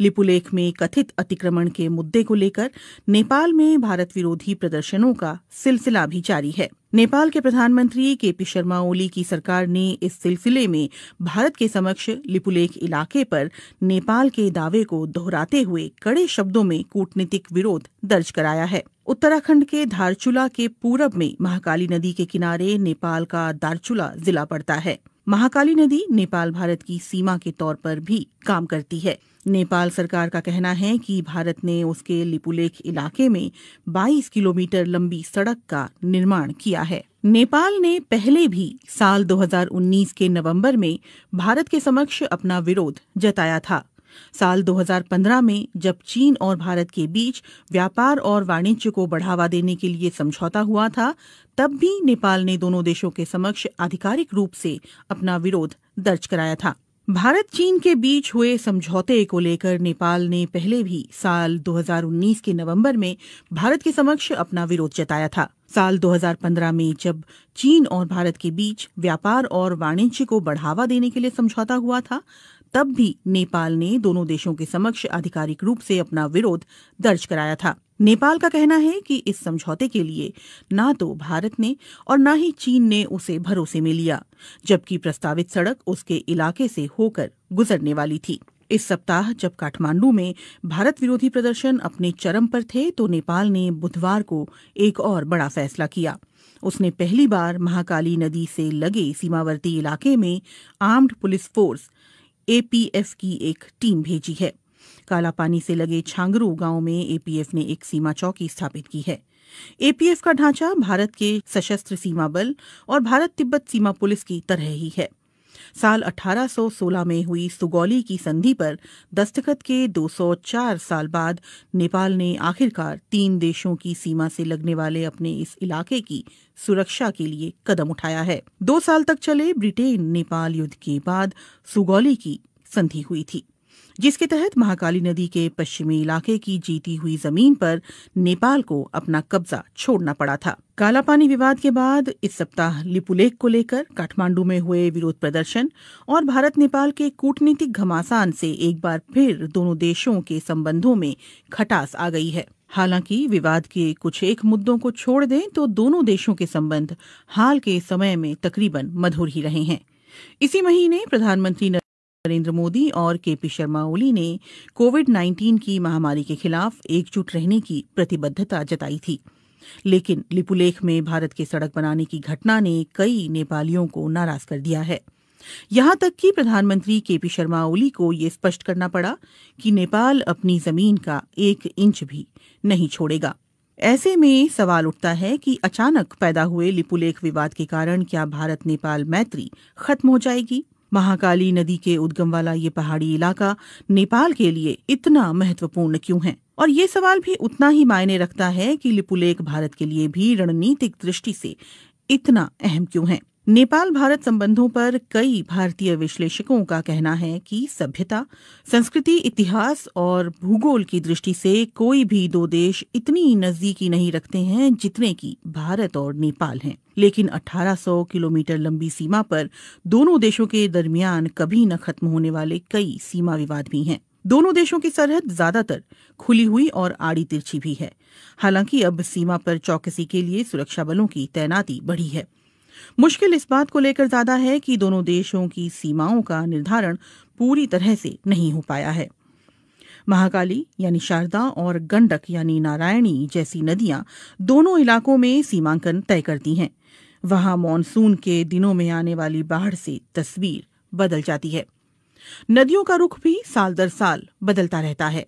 लिपुलेख में कथित अतिक्रमण के मुद्दे को लेकर नेपाल में भारत विरोधी प्रदर्शनों का सिलसिला भी जारी है नेपाल के प्रधानमंत्री के पी शर्मा ओली की सरकार ने इस सिलसिले में भारत के समक्ष लिपुलेख इलाके पर नेपाल के दावे को दोहराते हुए कड़े शब्दों में कूटनीतिक विरोध दर्ज कराया है उत्तराखंड के धारचूला के पूरब में महाकाली नदी के किनारे नेपाल का दारचूला जिला पड़ता है महाकाली नदी नेपाल भारत की सीमा के तौर पर भी काम करती है नेपाल सरकार का कहना है कि भारत ने उसके लिपुलेख इलाके में 22 किलोमीटर लंबी सड़क का निर्माण किया है नेपाल ने पहले भी साल 2019 के नवंबर में भारत के समक्ष अपना विरोध जताया था साल 2015 में जब चीन और भारत के बीच व्यापार और वाणिज्य को बढ़ावा देने के लिए समझौता हुआ था तब भी नेपाल ने दोनों देशों के समक्ष आधिकारिक रूप से अपना विरोध दर्ज कराया था भारत चीन के बीच हुए समझौते को लेकर नेपाल ने पहले भी साल 2019 के नवंबर में भारत के समक्ष अपना विरोध जताया था साल 2015 में जब चीन और भारत के बीच व्यापार और वाणिज्य को बढ़ावा देने के लिए समझौता हुआ था तब भी नेपाल ने दोनों देशों के समक्ष आधिकारिक रूप से अपना विरोध दर्ज कराया था नेपाल का कहना है कि इस समझौते के लिए ना तो भारत ने और ना ही चीन ने उसे भरोसे में लिया जबकि प्रस्तावित सड़क उसके इलाके से होकर गुजरने वाली थी इस सप्ताह जब काठमांडू में भारत विरोधी प्रदर्शन अपने चरम पर थे तो नेपाल ने बुधवार को एक और बड़ा फैसला किया उसने पहली बार महाकाली नदी से लगे सीमावर्ती इलाके में आर्म्ड पुलिस फोर्स एपीएफ की एक टीम भेजी है कालापानी से लगे छांगरू गांव में एपीएफ ने एक सीमा चौकी स्थापित की है एपीएफ का ढांचा भारत के सशस्त्र सीमा बल और भारत तिब्बत सीमा पुलिस की तरह ही है साल 1816 में हुई सुगौली की संधि पर दस्तखत के 204 साल बाद नेपाल ने आखिरकार तीन देशों की सीमा से लगने वाले अपने इस इलाके की सुरक्षा के लिए कदम उठाया है दो साल तक चले ब्रिटेन नेपाल युद्ध के बाद सुगौली की संधि हुई थी जिसके तहत महाकाली नदी के पश्चिमी इलाके की जीती हुई जमीन पर नेपाल को अपना कब्जा छोड़ना पड़ा था काला पानी विवाद के बाद इस सप्ताह लिपुलेख को लेकर काठमांडू में हुए विरोध प्रदर्शन और भारत नेपाल के कूटनीतिक घमासान से एक बार फिर दोनों देशों के संबंधों में खटास आ गई है हालांकि विवाद के कुछ एक मुद्दों को छोड़ दें तो दोनों देशों के संबंध हाल के समय में तकरीबन मधुर ही रहे हैं इसी महीने प्रधानमंत्री नरेंद्र मोदी और केपी शर्मा ओली ने कोविड 19 की महामारी के खिलाफ एकजुट रहने की प्रतिबद्धता जताई थी लेकिन लिपुलेख में भारत के सड़क बनाने की घटना ने कई नेपालियों को नाराज कर दिया है यहां तक कि प्रधानमंत्री केपी शर्मा ओली को ये स्पष्ट करना पड़ा कि नेपाल अपनी जमीन का एक इंच भी नहीं छोड़ेगा ऐसे में सवाल उठता है कि अचानक पैदा हुए लिपुलेख विवाद के कारण क्या भारत नेपाल मैत्री खत्म हो जाएगी महाकाली नदी के उद्गम वाला ये पहाड़ी इलाका नेपाल के लिए इतना महत्वपूर्ण क्यों है और ये सवाल भी उतना ही मायने रखता है कि लिपुलेख भारत के लिए भी रणनीतिक दृष्टि से इतना अहम क्यों है नेपाल भारत संबंधों पर कई भारतीय विश्लेषकों का कहना है कि सभ्यता संस्कृति इतिहास और भूगोल की दृष्टि से कोई भी दो देश इतनी नजदीकी नहीं रखते हैं जितने की भारत और नेपाल हैं लेकिन 1800 किलोमीटर लंबी सीमा पर दोनों देशों के दरमियान कभी न खत्म होने वाले कई सीमा विवाद भी हैं दोनों देशों की सरहद ज्यादातर खुली हुई और आड़ी तिरछी भी है हालांकि अब सीमा पर चौकसी के लिए सुरक्षा बलों की तैनाती बढ़ी है मुश्किल इस बात को लेकर ज्यादा है कि दोनों देशों की सीमाओं का निर्धारण पूरी तरह से नहीं हो पाया है महाकाली यानी शारदा और गंडक यानी नारायणी जैसी नदियां दोनों इलाकों में सीमांकन तय करती हैं वहां मानसून के दिनों में आने वाली बाढ़ से तस्वीर बदल जाती है नदियों का रुख भी साल दर साल बदलता रहता है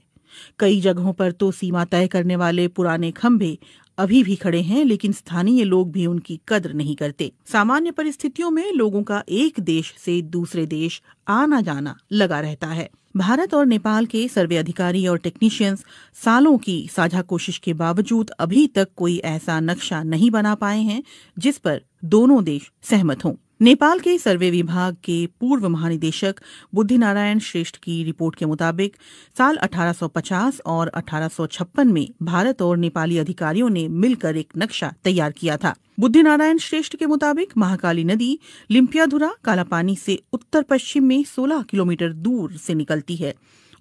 कई जगहों पर तो सीमा तय करने वाले पुराने खंभे अभी भी खड़े हैं लेकिन स्थानीय लोग भी उनकी कद्र नहीं करते सामान्य परिस्थितियों में लोगों का एक देश से दूसरे देश आना जाना लगा रहता है भारत और नेपाल के सर्वे अधिकारी और टेक्नीशियंस सालों की साझा कोशिश के बावजूद अभी तक कोई ऐसा नक्शा नहीं बना पाए हैं जिस पर दोनों देश सहमत हों नेपाल के सर्वे विभाग के पूर्व महानिदेशक बुद्धिनारायण श्रेष्ठ की रिपोर्ट के मुताबिक साल 1850 और 1856 में भारत और नेपाली अधिकारियों ने मिलकर एक नक्शा तैयार किया था बुद्धिनारायण श्रेष्ठ के मुताबिक महाकाली नदी लिम्पियाधुरा कालापानी से उत्तर पश्चिम में 16 किलोमीटर दूर से निकलती है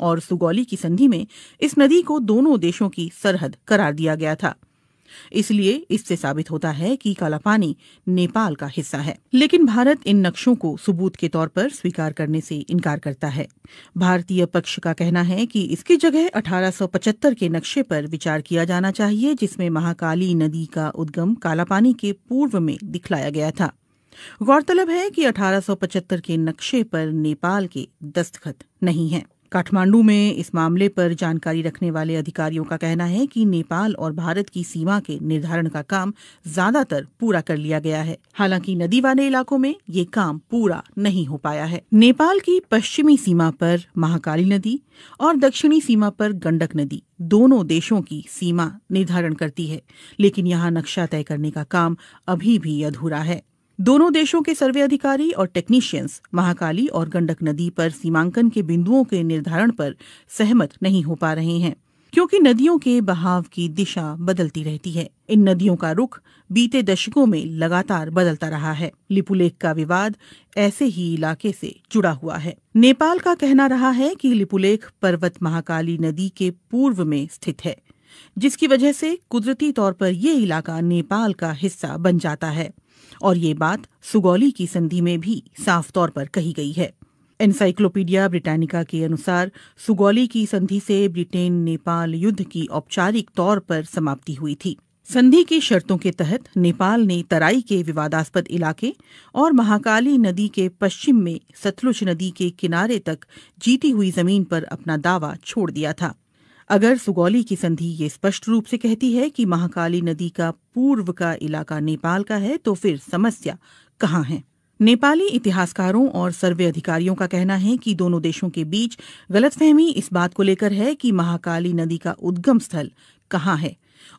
और सुगौली की संधि में इस नदी को दोनों देशों की सरहद करार दिया गया था इसलिए इससे साबित होता है कि काला पानी नेपाल का हिस्सा है लेकिन भारत इन नक्शों को सबूत के तौर पर स्वीकार करने से इनकार करता है भारतीय पक्ष का कहना है कि इसकी जगह 1875 के नक्शे पर विचार किया जाना चाहिए जिसमें महाकाली नदी का उद्गम कालापानी के पूर्व में दिखलाया गया था गौरतलब है कि 1875 के नक्शे पर नेपाल के दस्तखत नहीं हैं काठमांडू में इस मामले पर जानकारी रखने वाले अधिकारियों का कहना है कि नेपाल और भारत की सीमा के निर्धारण का काम ज्यादातर पूरा कर लिया गया है हालांकि नदी वाले इलाकों में ये काम पूरा नहीं हो पाया है नेपाल की पश्चिमी सीमा पर महाकाली नदी और दक्षिणी सीमा पर गंडक नदी दोनों देशों की सीमा निर्धारण करती है लेकिन यहाँ नक्शा तय करने का काम अभी भी अधूरा है दोनों देशों के सर्वे अधिकारी और टेक्नीशियंस महाकाली और गंडक नदी पर सीमांकन के बिंदुओं के निर्धारण पर सहमत नहीं हो पा रहे हैं क्योंकि नदियों के बहाव की दिशा बदलती रहती है इन नदियों का रुख बीते दशकों में लगातार बदलता रहा है लिपुलेख का विवाद ऐसे ही इलाके से जुड़ा हुआ है नेपाल का कहना रहा है कि लिपुलेख पर्वत महाकाली नदी के पूर्व में स्थित है जिसकी वजह से कुदरती तौर पर ये इलाका नेपाल का हिस्सा बन जाता है और ये बात सुगौली की संधि में भी साफ तौर पर कही गई है एनसाइक्लोपीडिया ब्रिटानिका के अनुसार सुगौली की संधि से ब्रिटेन नेपाल युद्ध की औपचारिक तौर पर समाप्ति हुई थी संधि की शर्तों के तहत नेपाल ने तराई के विवादास्पद इलाके और महाकाली नदी के पश्चिम में सतलुज नदी के किनारे तक जीती हुई जमीन पर अपना दावा छोड़ दिया था अगर सुगौली की संधि ये स्पष्ट रूप से कहती है कि महाकाली नदी का पूर्व का इलाका नेपाल का है तो फिर समस्या कहाँ है नेपाली इतिहासकारों और सर्वे अधिकारियों का कहना है कि दोनों देशों के बीच गलतफहमी इस बात को लेकर है कि महाकाली नदी का उद्गम स्थल कहाँ है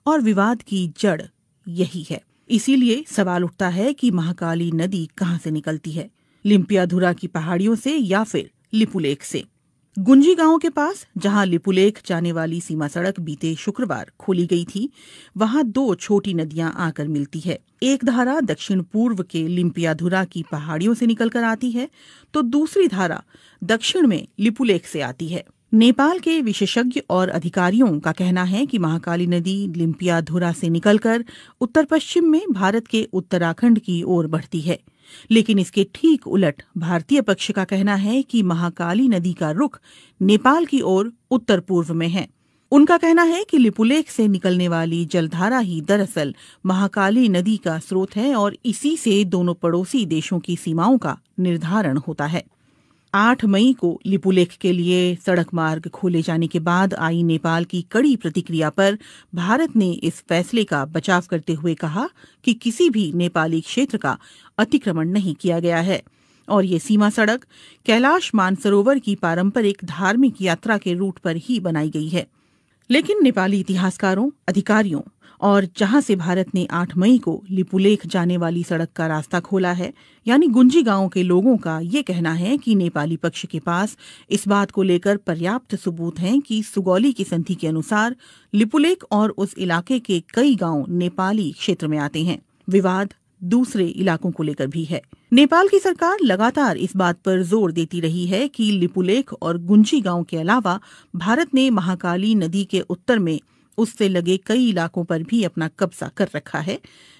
और विवाद की जड़ यही है इसीलिए सवाल उठता है कि महाकाली नदी कहाँ से निकलती है लिम्पियाधुरा की पहाड़ियों से या फिर लिपुलेख से गुंजी गांव के पास जहां लिपुलेख जाने वाली सीमा सड़क बीते शुक्रवार खोली गई थी वहां दो छोटी नदियां आकर मिलती है एक धारा दक्षिण पूर्व के लिम्पियाधुरा की पहाड़ियों से निकलकर आती है तो दूसरी धारा दक्षिण में लिपुलेख से आती है नेपाल के विशेषज्ञ और अधिकारियों का कहना है कि महाकाली नदी लिम्पियाधुरा से निकलकर उत्तर पश्चिम में भारत के उत्तराखंड की ओर बढ़ती है लेकिन इसके ठीक उलट भारतीय पक्ष का कहना है कि महाकाली नदी का रुख नेपाल की ओर उत्तर पूर्व में है उनका कहना है कि लिपुलेख से निकलने वाली जलधारा ही दरअसल महाकाली नदी का स्रोत है और इसी से दोनों पड़ोसी देशों की सीमाओं का निर्धारण होता है 8 मई को लिपुलेख के लिए सड़क मार्ग खोले जाने के बाद आई नेपाल की कड़ी प्रतिक्रिया पर भारत ने इस फैसले का बचाव करते हुए कहा कि किसी भी नेपाली क्षेत्र का अतिक्रमण नहीं किया गया है और ये सीमा सड़क कैलाश मानसरोवर की पारंपरिक धार्मिक यात्रा के रूट पर ही बनाई गई है लेकिन नेपाली इतिहासकारों अधिकारियों और जहां से भारत ने 8 मई को लिपुलेख जाने वाली सड़क का रास्ता खोला है यानी गुंजी गांव के लोगों का ये कहना है कि नेपाली पक्ष के पास इस बात को लेकर पर्याप्त सबूत हैं कि सुगौली की संधि के अनुसार लिपुलेख और उस इलाके के कई गांव नेपाली क्षेत्र में आते हैं विवाद दूसरे इलाकों को लेकर भी है नेपाल की सरकार लगातार इस बात पर जोर देती रही है कि लिपुलेख और गुंजी गांव के अलावा भारत ने महाकाली नदी के उत्तर में उससे लगे कई इलाकों पर भी अपना कब्जा कर रखा है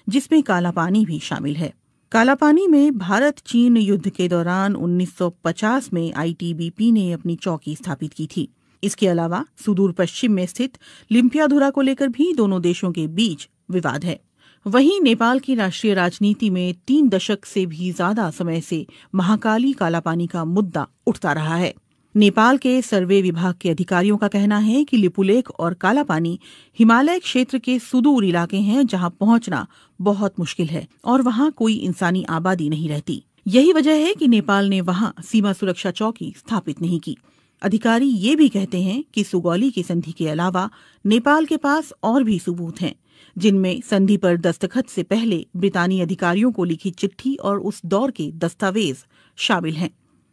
जिसमें कालापानी भी शामिल है कालापानी में भारत चीन युद्ध के दौरान 1950 में आईटीबीपी ने अपनी चौकी स्थापित की थी इसके अलावा सुदूर पश्चिम में स्थित लिम्पियाधुरा को लेकर भी दोनों देशों के बीच विवाद है वहीं नेपाल की राष्ट्रीय राजनीति में तीन दशक से भी ज्यादा समय से महाकाली कालापानी का मुद्दा उठता रहा है नेपाल के सर्वे विभाग के अधिकारियों का कहना है कि लिपुलेख और कालापानी हिमालय क्षेत्र के सुदूर इलाके हैं जहां पहुंचना बहुत मुश्किल है और वहां कोई इंसानी आबादी नहीं रहती यही वजह है कि नेपाल ने वहां सीमा सुरक्षा चौकी स्थापित नहीं की अधिकारी ये भी कहते हैं कि सुगौली की संधि के अलावा नेपाल के पास और भी सबूत हैं जिनमें संधि पर दस्तखत से पहले ब्रितानी अधिकारियों को लिखी चिट्ठी और उस दौर के दस्तावेज शामिल हैं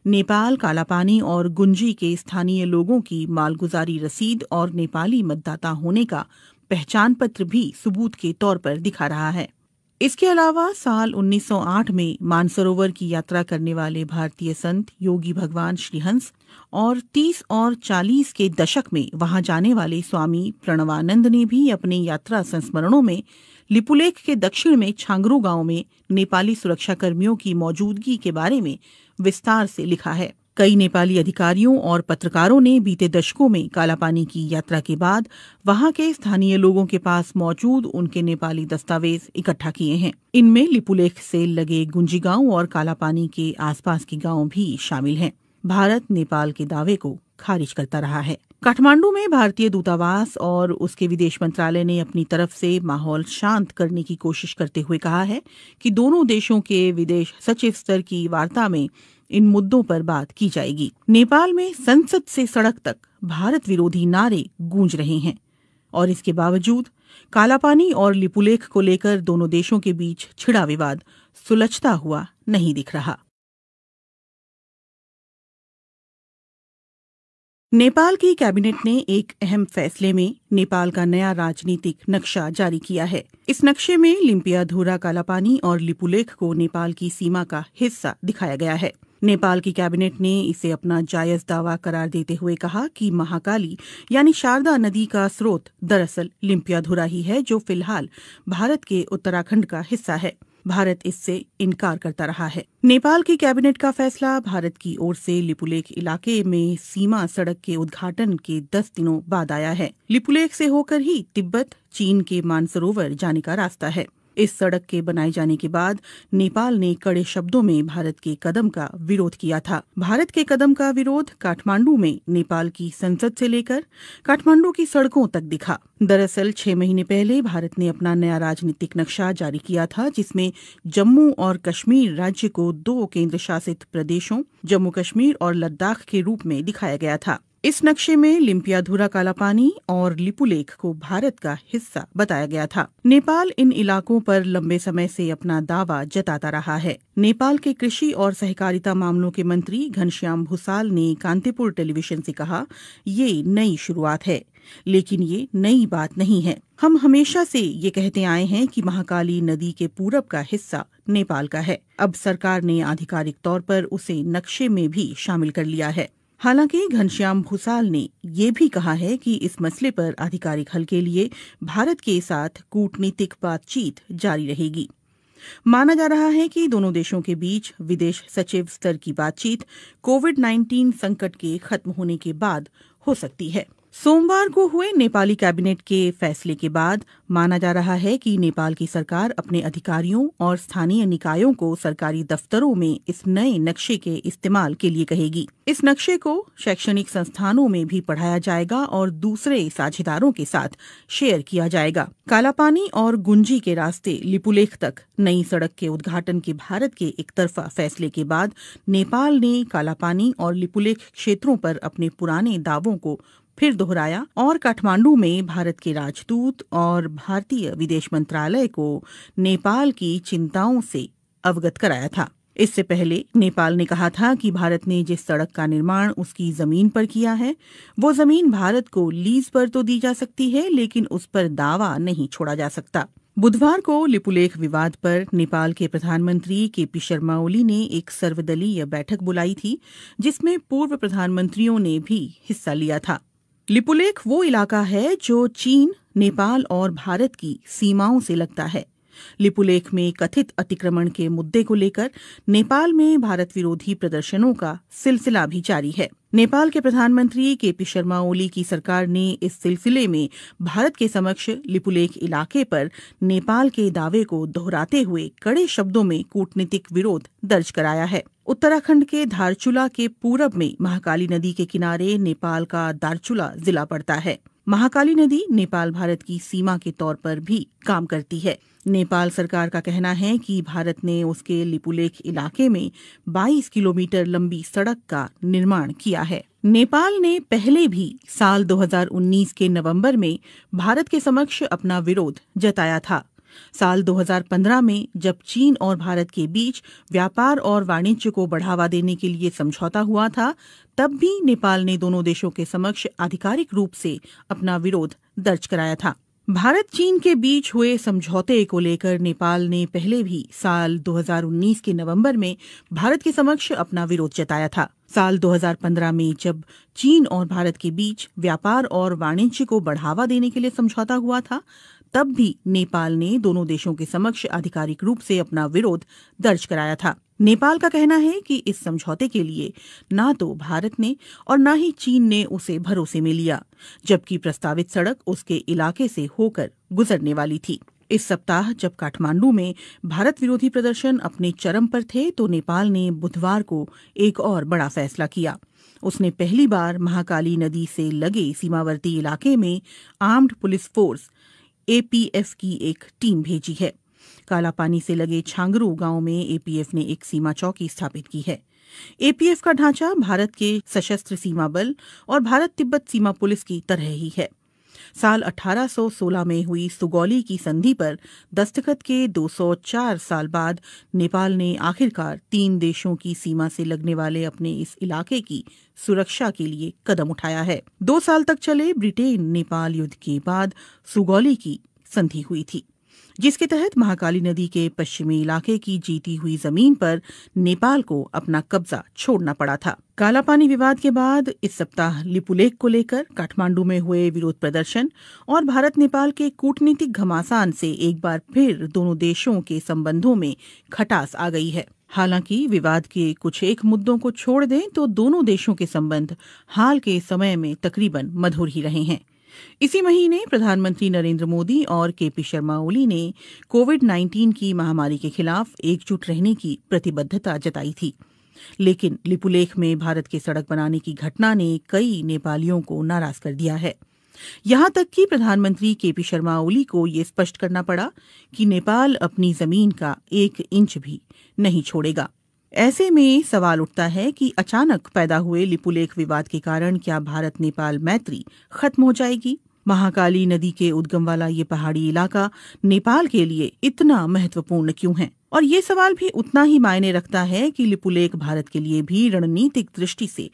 नेपाल कालापानी और गुंजी के स्थानीय लोगों की मालगुजारी रसीद और नेपाली मतदाता होने का पहचान पत्र भी सबूत के तौर पर दिखा रहा है इसके अलावा साल 1908 में मानसरोवर की यात्रा करने वाले भारतीय संत योगी भगवान श्रीहंस और 30 और 40 के दशक में वहां जाने वाले स्वामी प्रणवानंद ने भी अपने यात्रा संस्मरणों में लिपुलेख के दक्षिण में छांगरू गांव में नेपाली सुरक्षाकर्मियों की मौजूदगी के बारे में विस्तार से लिखा है कई नेपाली अधिकारियों और पत्रकारों ने बीते दशकों में कालापानी की यात्रा के बाद वहां के स्थानीय लोगों के पास मौजूद उनके नेपाली दस्तावेज इकट्ठा किए हैं इनमें लिपुलेख से लगे गुंजी गांव और कालापानी के आसपास के गांव भी शामिल हैं भारत नेपाल के दावे को खारिज करता रहा है काठमांडू में भारतीय दूतावास और उसके विदेश मंत्रालय ने अपनी तरफ से माहौल शांत करने की कोशिश करते हुए कहा है कि दोनों देशों के विदेश सचिव स्तर की वार्ता में इन मुद्दों पर बात की जाएगी नेपाल में संसद से सड़क तक भारत विरोधी नारे गूंज रहे हैं और इसके बावजूद कालापानी और लिपुलेख को लेकर दोनों देशों के बीच छिड़ा विवाद सुलझता हुआ नहीं दिख रहा नेपाल की कैबिनेट ने एक अहम फैसले में नेपाल का नया राजनीतिक नक्शा जारी किया है इस नक्शे में लिम्पिया धूरा कालापानी और लिपुलेख को नेपाल की सीमा का हिस्सा दिखाया गया है नेपाल की कैबिनेट ने इसे अपना जायज दावा करार देते हुए कहा कि महाकाली यानी शारदा नदी का स्रोत दरअसल लिम्पियाधुरा ही है जो फिलहाल भारत के उत्तराखंड का हिस्सा है भारत इससे इनकार करता रहा है नेपाल की कैबिनेट का फैसला भारत की ओर से लिपुलेख इलाके में सीमा सड़क के उद्घाटन के दस दिनों बाद आया है लिपुलेख से होकर ही तिब्बत चीन के मानसरोवर जाने का रास्ता है इस सड़क के बनाए जाने के बाद नेपाल ने कड़े शब्दों में भारत के कदम का विरोध किया था भारत के कदम का विरोध काठमांडू में नेपाल की संसद से लेकर काठमांडू की सड़कों तक दिखा दरअसल छह महीने पहले भारत ने अपना नया राजनीतिक नक्शा जारी किया था जिसमें जम्मू और कश्मीर राज्य को दो केंद्र शासित प्रदेशों जम्मू कश्मीर और लद्दाख के रूप में दिखाया गया था इस नक्शे में लिम्पियाधुरा कालापानी और लिपुलेख को भारत का हिस्सा बताया गया था नेपाल इन इलाकों पर लंबे समय से अपना दावा जताता रहा है नेपाल के कृषि और सहकारिता मामलों के मंत्री घनश्याम भूसाल ने कांतिपुर टेलीविजन से कहा ये नई शुरुआत है लेकिन ये नई बात नहीं है हम हमेशा से ये कहते आए हैं कि महाकाली नदी के पूरब का हिस्सा नेपाल का है अब सरकार ने आधिकारिक तौर पर उसे नक्शे में भी शामिल कर लिया है हालांकि घनश्याम भूसाल ने ये भी कहा है कि इस मसले पर आधिकारिक हल के लिए भारत के साथ कूटनीतिक बातचीत जारी रहेगी माना जा रहा है कि दोनों देशों के बीच विदेश सचिव स्तर की बातचीत कोविड 19 संकट के खत्म होने के बाद हो सकती है सोमवार को हुए नेपाली कैबिनेट के फैसले के बाद माना जा रहा है कि नेपाल की सरकार अपने अधिकारियों और स्थानीय निकायों को सरकारी दफ्तरों में इस नए नक्शे के इस्तेमाल के लिए कहेगी इस नक्शे को शैक्षणिक संस्थानों में भी पढ़ाया जाएगा और दूसरे साझेदारों के साथ शेयर किया जाएगा कालापानी और गुंजी के रास्ते लिपुलेख तक नई सड़क के उद्घाटन के भारत के एक फैसले के बाद नेपाल ने कालापानी और लिपुलेख क्षेत्रों पर अपने पुराने दावों को फिर दोहराया और काठमांडू में भारत के राजदूत और भारतीय विदेश मंत्रालय को नेपाल की चिंताओं से अवगत कराया था इससे पहले नेपाल ने कहा था कि भारत ने जिस सड़क का निर्माण उसकी जमीन पर किया है वो जमीन भारत को लीज पर तो दी जा सकती है लेकिन उस पर दावा नहीं छोड़ा जा सकता बुधवार को लिपुलेख विवाद पर नेपाल के प्रधानमंत्री के पी शर्मा ओली ने एक सर्वदलीय बैठक बुलाई थी जिसमें पूर्व प्रधानमंत्रियों ने भी हिस्सा लिया था लिपुलेख वो इलाका है जो चीन नेपाल और भारत की सीमाओं से लगता है लिपुलेख में कथित अतिक्रमण के मुद्दे को लेकर नेपाल में भारत विरोधी प्रदर्शनों का सिलसिला भी जारी है नेपाल के प्रधानमंत्री के पी शर्मा ओली की सरकार ने इस सिलसिले में भारत के समक्ष लिपुलेख इलाके पर नेपाल के दावे को दोहराते हुए कड़े शब्दों में कूटनीतिक विरोध दर्ज कराया है उत्तराखंड के धारचूला के पूरब में महाकाली नदी के किनारे नेपाल का दारचूला जिला पड़ता है महाकाली नदी नेपाल भारत की सीमा के तौर पर भी काम करती है नेपाल सरकार का कहना है कि भारत ने उसके लिपुलेख इलाके में 22 किलोमीटर लंबी सड़क का निर्माण किया है नेपाल ने पहले भी साल 2019 के नवंबर में भारत के समक्ष अपना विरोध जताया था साल 2015 में जब चीन और भारत के बीच व्यापार और वाणिज्य को बढ़ावा देने के लिए समझौता हुआ था तब भी नेपाल ने दोनों देशों के समक्ष आधिकारिक रूप से अपना विरोध दर्ज कराया था भारत चीन के बीच हुए समझौते को लेकर नेपाल ने पहले भी साल 2019 के नवंबर में भारत के समक्ष अपना विरोध जताया था साल 2015 में जब चीन और भारत के बीच व्यापार और वाणिज्य को बढ़ावा देने के लिए समझौता हुआ था तब भी नेपाल ने दोनों देशों के समक्ष आधिकारिक रूप से अपना विरोध दर्ज कराया था नेपाल का कहना है कि इस समझौते के लिए ना तो भारत ने और ना ही चीन ने उसे भरोसे में लिया जबकि प्रस्तावित सड़क उसके इलाके से होकर गुजरने वाली थी इस सप्ताह जब काठमांडू में भारत विरोधी प्रदर्शन अपने चरम पर थे तो नेपाल ने बुधवार को एक और बड़ा फैसला किया उसने पहली बार महाकाली नदी से लगे सीमावर्ती इलाके में आर्म्ड पुलिस फोर्स एपीएफ की एक टीम भेजी है कालापानी से लगे छांगरू गांव में एपीएफ ने एक सीमा चौकी स्थापित की है एपीएफ का ढांचा भारत के सशस्त्र सीमा बल और भारत तिब्बत सीमा पुलिस की तरह ही है साल 1816 में हुई सुगौली की संधि पर दस्तखत के 204 साल बाद नेपाल ने आखिरकार तीन देशों की सीमा से लगने वाले अपने इस इलाके की सुरक्षा के लिए कदम उठाया है दो साल तक चले ब्रिटेन नेपाल युद्ध के बाद सुगौली की संधि हुई थी जिसके तहत महाकाली नदी के पश्चिमी इलाके की जीती हुई जमीन पर नेपाल को अपना कब्जा छोड़ना पड़ा था काला पानी विवाद के बाद इस सप्ताह लिपुलेख को लेकर काठमांडू में हुए विरोध प्रदर्शन और भारत नेपाल के कूटनीतिक घमासान से एक बार फिर दोनों देशों के संबंधों में खटास आ गई है हालांकि विवाद के कुछ एक मुद्दों को छोड़ दें तो दोनों देशों के संबंध हाल के समय में तकरीबन मधुर ही रहे हैं इसी महीने प्रधानमंत्री नरेंद्र मोदी और केपी शर्मा ओली ने कोविड 19 की महामारी के खिलाफ एकजुट रहने की प्रतिबद्धता जताई थी लेकिन लिपुलेख में भारत के सड़क बनाने की घटना ने कई नेपालियों को नाराज कर दिया है यहां तक कि प्रधानमंत्री केपी शर्मा ओली को यह स्पष्ट करना पड़ा कि नेपाल अपनी जमीन का एक इंच भी नहीं छोड़ेगा ऐसे में सवाल उठता है कि अचानक पैदा हुए लिपुलेख विवाद के कारण क्या भारत नेपाल मैत्री खत्म हो जाएगी महाकाली नदी के उद्गम वाला ये पहाड़ी इलाका नेपाल के लिए इतना महत्वपूर्ण क्यों है और ये सवाल भी उतना ही मायने रखता है कि लिपुलेख भारत के लिए भी रणनीतिक दृष्टि से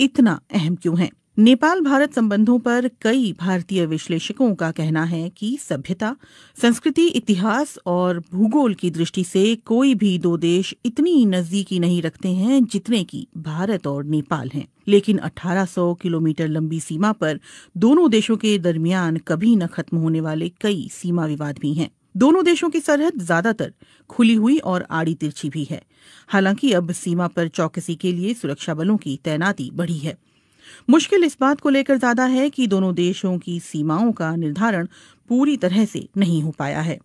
इतना अहम क्यों है नेपाल भारत संबंधों पर कई भारतीय विश्लेषकों का कहना है कि सभ्यता संस्कृति इतिहास और भूगोल की दृष्टि से कोई भी दो देश इतनी नजदीकी नहीं रखते हैं जितने की भारत और नेपाल हैं लेकिन 1800 किलोमीटर लंबी सीमा पर दोनों देशों के दरमियान कभी न खत्म होने वाले कई सीमा विवाद भी हैं दोनों देशों की सरहद ज्यादातर खुली हुई और आड़ी तिरछी भी है हालांकि अब सीमा पर चौकसी के लिए सुरक्षा बलों की तैनाती बढ़ी है मुश्किल इस बात को लेकर ज्यादा है कि दोनों देशों की सीमाओं का निर्धारण पूरी तरह से नहीं हो पाया है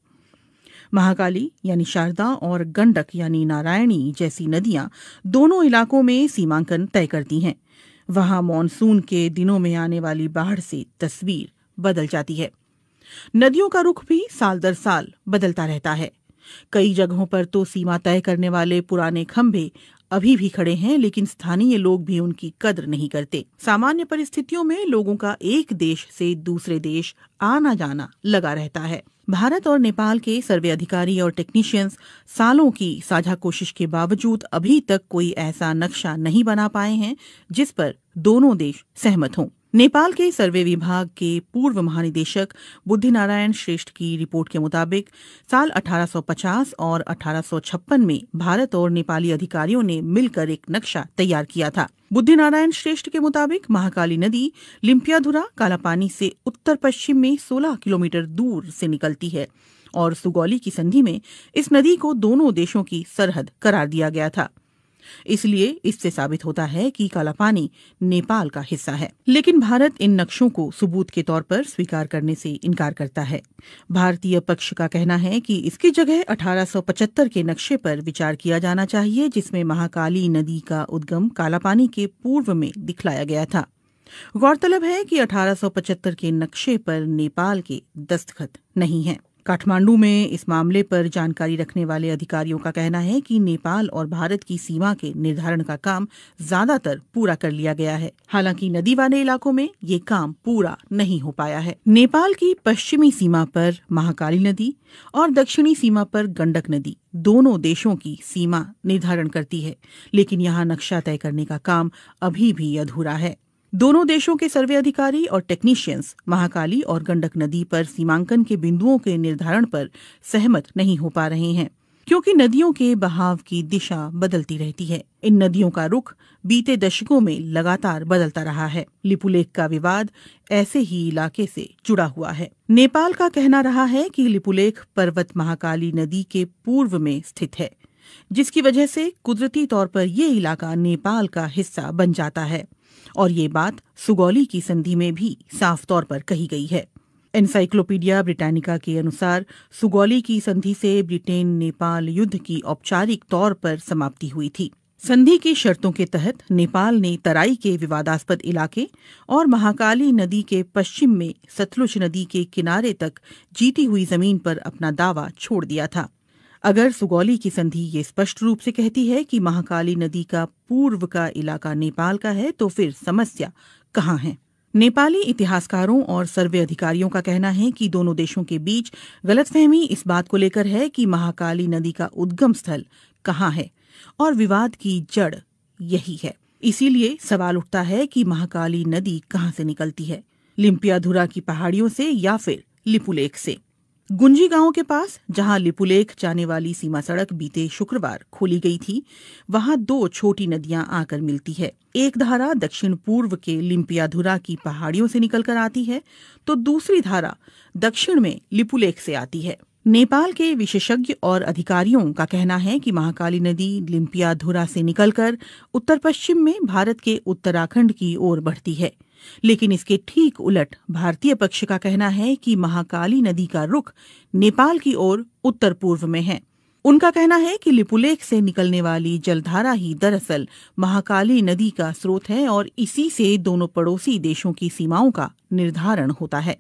महाकाली यानी शारदा और गंडक यानी नारायणी जैसी नदियां दोनों इलाकों में सीमांकन तय करती हैं वहां मानसून के दिनों में आने वाली बाढ़ से तस्वीर बदल जाती है नदियों का रुख भी साल दर साल बदलता रहता है कई जगहों पर तो सीमा तय करने वाले पुराने खंभे अभी भी खड़े हैं लेकिन स्थानीय लोग भी उनकी कद्र नहीं करते सामान्य परिस्थितियों में लोगों का एक देश से दूसरे देश आना जाना लगा रहता है भारत और नेपाल के सर्वे अधिकारी और टेक्नीशियंस सालों की साझा कोशिश के बावजूद अभी तक कोई ऐसा नक्शा नहीं बना पाए हैं जिस पर दोनों देश सहमत हों नेपाल के सर्वे विभाग के पूर्व महानिदेशक बुद्धिनारायण श्रेष्ठ की रिपोर्ट के मुताबिक साल 1850 और 1856 में भारत और नेपाली अधिकारियों ने मिलकर एक नक्शा तैयार किया था बुद्धिनारायण श्रेष्ठ के मुताबिक महाकाली नदी लिम्पियाधुरा कालापानी से उत्तर पश्चिम में 16 किलोमीटर दूर से निकलती है और सुगौली की संधि में इस नदी को दोनों देशों की सरहद करार दिया गया था इसलिए इससे साबित होता है कि काला पानी नेपाल का हिस्सा है लेकिन भारत इन नक्शों को सबूत के तौर पर स्वीकार करने से इनकार करता है भारतीय पक्ष का कहना है कि इसकी जगह 1875 के नक्शे पर विचार किया जाना चाहिए जिसमें महाकाली नदी का उद्गम कालापानी के पूर्व में दिखलाया गया था गौरतलब है कि 1875 के नक्शे पर नेपाल के दस्तखत नहीं हैं। काठमांडू में इस मामले पर जानकारी रखने वाले अधिकारियों का कहना है कि नेपाल और भारत की सीमा के निर्धारण का काम ज्यादातर पूरा कर लिया गया है हालांकि नदी वाले इलाकों में ये काम पूरा नहीं हो पाया है नेपाल की पश्चिमी सीमा पर महाकाली नदी और दक्षिणी सीमा पर गंडक नदी दोनों देशों की सीमा निर्धारण करती है लेकिन यहाँ नक्शा तय करने का काम अभी भी अधूरा है दोनों देशों के सर्वे अधिकारी और टेक्नीशियंस महाकाली और गंडक नदी पर सीमांकन के बिंदुओं के निर्धारण पर सहमत नहीं हो पा रहे हैं क्योंकि नदियों के बहाव की दिशा बदलती रहती है इन नदियों का रुख बीते दशकों में लगातार बदलता रहा है लिपुलेख का विवाद ऐसे ही इलाके से जुड़ा हुआ है नेपाल का कहना रहा है कि लिपुलेख पर्वत महाकाली नदी के पूर्व में स्थित है जिसकी वजह से कुदरती तौर पर ये इलाका नेपाल का हिस्सा बन जाता है और ये बात सुगौली की संधि में भी साफ तौर पर कही गई है एनसाइक्लोपीडिया ब्रिटानिका के अनुसार सुगौली की संधि से ब्रिटेन नेपाल युद्ध की औपचारिक तौर पर समाप्ति हुई थी संधि की शर्तों के तहत नेपाल ने तराई के विवादास्पद इलाके और महाकाली नदी के पश्चिम में सतलुज नदी के किनारे तक जीती हुई जमीन पर अपना दावा छोड़ दिया था अगर सुगौली की संधि ये स्पष्ट रूप से कहती है कि महाकाली नदी का पूर्व का इलाका नेपाल का है तो फिर समस्या कहाँ है नेपाली इतिहासकारों और सर्वे अधिकारियों का कहना है कि दोनों देशों के बीच गलतफहमी इस बात को लेकर है कि महाकाली नदी का उद्गम स्थल कहाँ है और विवाद की जड़ यही है इसीलिए सवाल उठता है कि महाकाली नदी कहाँ से निकलती है लिम्पियाधुरा की पहाड़ियों से या फिर लिपुलेख से गुंजी गांव के पास जहां लिपुलेख जाने वाली सीमा सड़क बीते शुक्रवार खोली गई थी वहां दो छोटी नदियां आकर मिलती है एक धारा दक्षिण पूर्व के लिम्पियाधुरा की पहाड़ियों से निकलकर आती है तो दूसरी धारा दक्षिण में लिपुलेख से आती है नेपाल के विशेषज्ञ और अधिकारियों का कहना है कि महाकाली नदी लिम्पियाधुरा से निकलकर उत्तर पश्चिम में भारत के उत्तराखंड की ओर बढ़ती है लेकिन इसके ठीक उलट भारतीय पक्ष का कहना है कि महाकाली नदी का रुख नेपाल की ओर उत्तर पूर्व में है उनका कहना है कि लिपुलेख से निकलने वाली जलधारा ही दरअसल महाकाली नदी का स्रोत है और इसी से दोनों पड़ोसी देशों की सीमाओं का निर्धारण होता है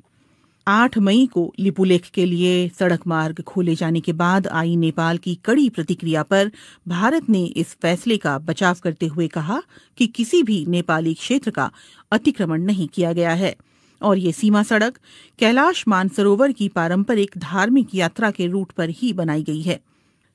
8 मई को लिपुलेख के लिए सड़क मार्ग खोले जाने के बाद आई नेपाल की कड़ी प्रतिक्रिया पर भारत ने इस फैसले का बचाव करते हुए कहा कि किसी भी नेपाली क्षेत्र का अतिक्रमण नहीं किया गया है और ये सीमा सड़क कैलाश मानसरोवर की पारंपरिक धार्मिक यात्रा के रूट पर ही बनाई गई है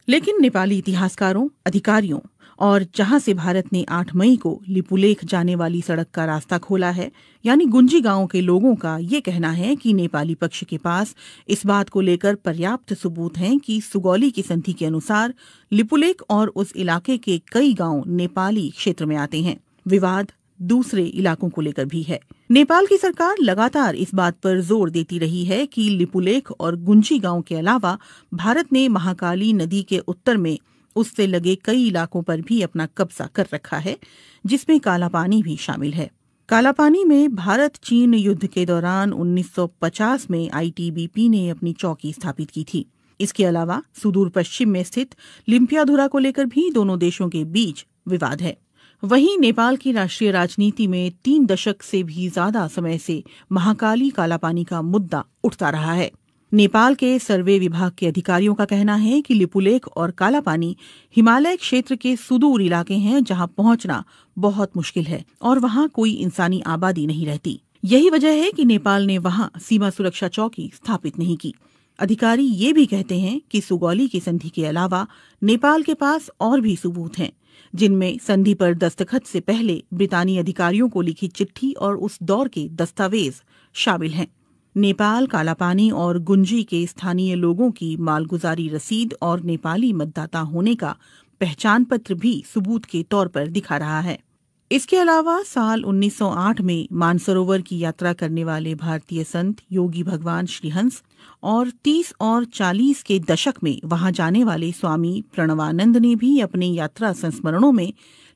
लेकिन नेपाली इतिहासकारों अधिकारियों और जहां से भारत ने 8 मई को लिपुलेख जाने वाली सड़क का रास्ता खोला है यानी गुंजी गांव के लोगों का ये कहना है कि नेपाली पक्ष के पास इस बात को लेकर पर्याप्त सबूत हैं कि सुगौली की संधि के अनुसार लिपुलेख और उस इलाके के कई गांव नेपाली क्षेत्र में आते हैं विवाद दूसरे इलाकों को लेकर भी है नेपाल की सरकार लगातार इस बात पर जोर देती रही है कि लिपुलेख और गुंजी गांव के अलावा भारत ने महाकाली नदी के उत्तर में उससे लगे कई इलाकों पर भी अपना कब्जा कर रखा है जिसमें कालापानी भी शामिल है कालापानी में भारत चीन युद्ध के दौरान 1950 में आईटीबीपी ने अपनी चौकी स्थापित की थी इसके अलावा सुदूर पश्चिम में स्थित लिम्पियाधुरा को लेकर भी दोनों देशों के बीच विवाद है वहीं नेपाल की राष्ट्रीय राजनीति में तीन दशक से भी ज्यादा समय से महाकाली कालापानी का मुद्दा उठता रहा है नेपाल के सर्वे विभाग के अधिकारियों का कहना है कि लिपुलेख और कालापानी हिमालय क्षेत्र के सुदूर इलाके हैं जहां पहुंचना बहुत मुश्किल है और वहां कोई इंसानी आबादी नहीं रहती यही वजह है कि नेपाल ने वहां सीमा सुरक्षा चौकी स्थापित नहीं की अधिकारी ये भी कहते हैं कि सुगौली की संधि के अलावा नेपाल के पास और भी सबूत हैं जिनमें संधि पर दस्तखत से पहले ब्रितानी अधिकारियों को लिखी चिट्ठी और उस दौर के दस्तावेज शामिल हैं नेपाल कालापानी और गुंजी के स्थानीय लोगों की मालगुजारी रसीद और नेपाली मतदाता होने का पहचान पत्र भी सबूत के तौर पर दिखा रहा है इसके अलावा साल 1908 में मानसरोवर की यात्रा करने वाले भारतीय संत योगी भगवान श्रीहंस और 30 और 40 के दशक में वहां जाने वाले स्वामी प्रणवानंद ने भी अपने यात्रा संस्मरणों में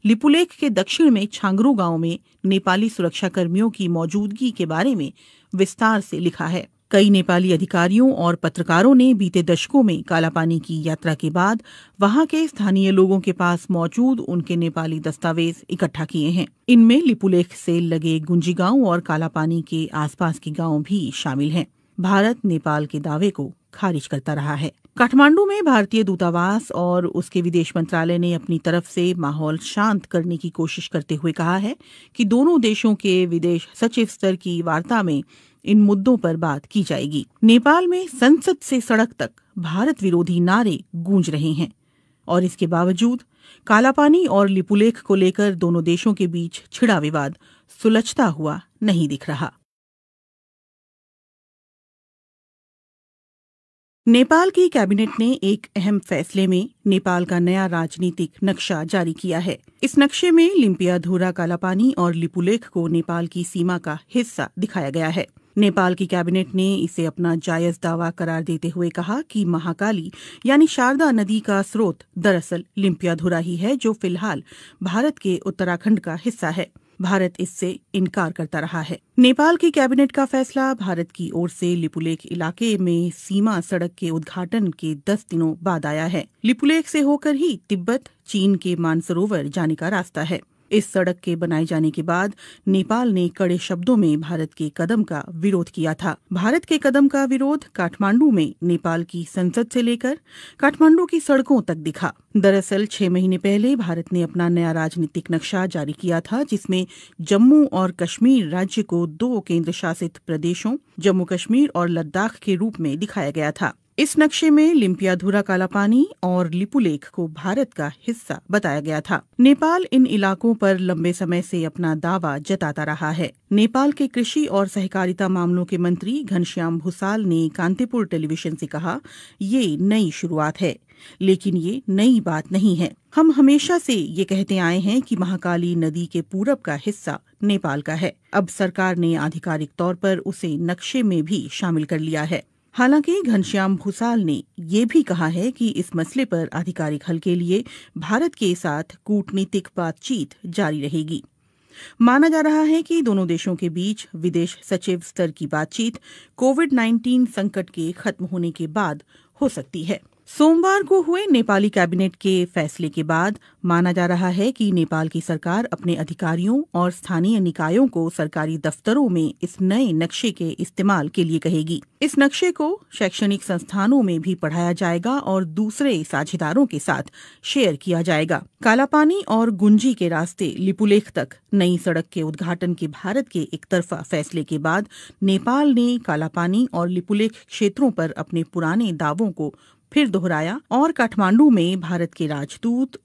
लिपुलेख के दक्षिण में छांगरू गांव में नेपाली सुरक्षाकर्मियों की मौजूदगी के बारे में विस्तार से लिखा है कई नेपाली अधिकारियों और पत्रकारों ने बीते दशकों में कालापानी की यात्रा के बाद वहां के स्थानीय लोगों के पास मौजूद उनके नेपाली दस्तावेज इकट्ठा किए हैं इनमें लिपुलेख से लगे गुंजी गांव और कालापानी के आसपास के गांव भी शामिल हैं भारत नेपाल के दावे को खारिज करता रहा है काठमांडू में भारतीय दूतावास और उसके विदेश मंत्रालय ने अपनी तरफ से माहौल शांत करने की कोशिश करते हुए कहा है कि दोनों देशों के विदेश सचिव स्तर की वार्ता में इन मुद्दों पर बात की जाएगी नेपाल में संसद से सड़क तक भारत विरोधी नारे गूंज रहे हैं और इसके बावजूद कालापानी और लिपुलेख को लेकर दोनों देशों के बीच छिड़ा विवाद सुलझता हुआ नहीं दिख रहा नेपाल की कैबिनेट ने एक अहम फैसले में नेपाल का नया राजनीतिक नक्शा जारी किया है इस नक्शे में लिम्पिया धुरा कालापानी और लिपुलेख को नेपाल की सीमा का हिस्सा दिखाया गया है नेपाल की कैबिनेट ने इसे अपना जायज दावा करार देते हुए कहा कि महाकाली यानी शारदा नदी का स्रोत दरअसल लिम्पिया धुरा ही है जो फिलहाल भारत के उत्तराखंड का हिस्सा है भारत इससे इनकार करता रहा है नेपाल की कैबिनेट का फैसला भारत की ओर से लिपुलेख इलाके में सीमा सड़क के उद्घाटन के दस दिनों बाद आया है लिपुलेख से होकर ही तिब्बत चीन के मानसरोवर जाने का रास्ता है इस सड़क के बनाए जाने के बाद नेपाल ने कड़े शब्दों में भारत के कदम का विरोध किया था भारत के कदम का विरोध काठमांडू में नेपाल की संसद से लेकर काठमांडू की सड़कों तक दिखा दरअसल छह महीने पहले भारत ने अपना नया राजनीतिक नक्शा जारी किया था जिसमें जम्मू और कश्मीर राज्य को दो केंद्र शासित प्रदेशों जम्मू कश्मीर और लद्दाख के रूप में दिखाया गया था इस नक्शे में लिम्पियाधुरा कालापानी और लिपुलेख को भारत का हिस्सा बताया गया था नेपाल इन इलाकों पर लंबे समय से अपना दावा जताता रहा है नेपाल के कृषि और सहकारिता मामलों के मंत्री घनश्याम भूसाल ने कांतिपुर टेलीविजन से कहा ये नई शुरुआत है लेकिन ये नई बात नहीं है हम हमेशा से ये कहते आए हैं कि महाकाली नदी के पूरब का हिस्सा नेपाल का है अब सरकार ने आधिकारिक तौर पर उसे नक्शे में भी शामिल कर लिया है हालांकि घनश्याम भूसाल ने यह भी कहा है कि इस मसले पर आधिकारिक हल के लिए भारत के साथ कूटनीतिक बातचीत जारी रहेगी माना जा रहा है कि दोनों देशों के बीच विदेश सचिव स्तर की बातचीत कोविड 19 संकट के खत्म होने के बाद हो सकती है सोमवार को हुए नेपाली कैबिनेट के फैसले के बाद माना जा रहा है कि नेपाल की सरकार अपने अधिकारियों और स्थानीय निकायों को सरकारी दफ्तरों में इस नए नक्शे के इस्तेमाल के लिए कहेगी इस नक्शे को शैक्षणिक संस्थानों में भी पढ़ाया जाएगा और दूसरे साझेदारों के साथ शेयर किया जाएगा कालापानी और गुंजी के रास्ते लिपुलेख तक नई सड़क के उद्घाटन के भारत के एक फैसले के बाद नेपाल ने कालापानी और लिपुलेख क्षेत्रों पर अपने पुराने दावों को फिर दोहराया और काठमांडू में भारत के राजदूत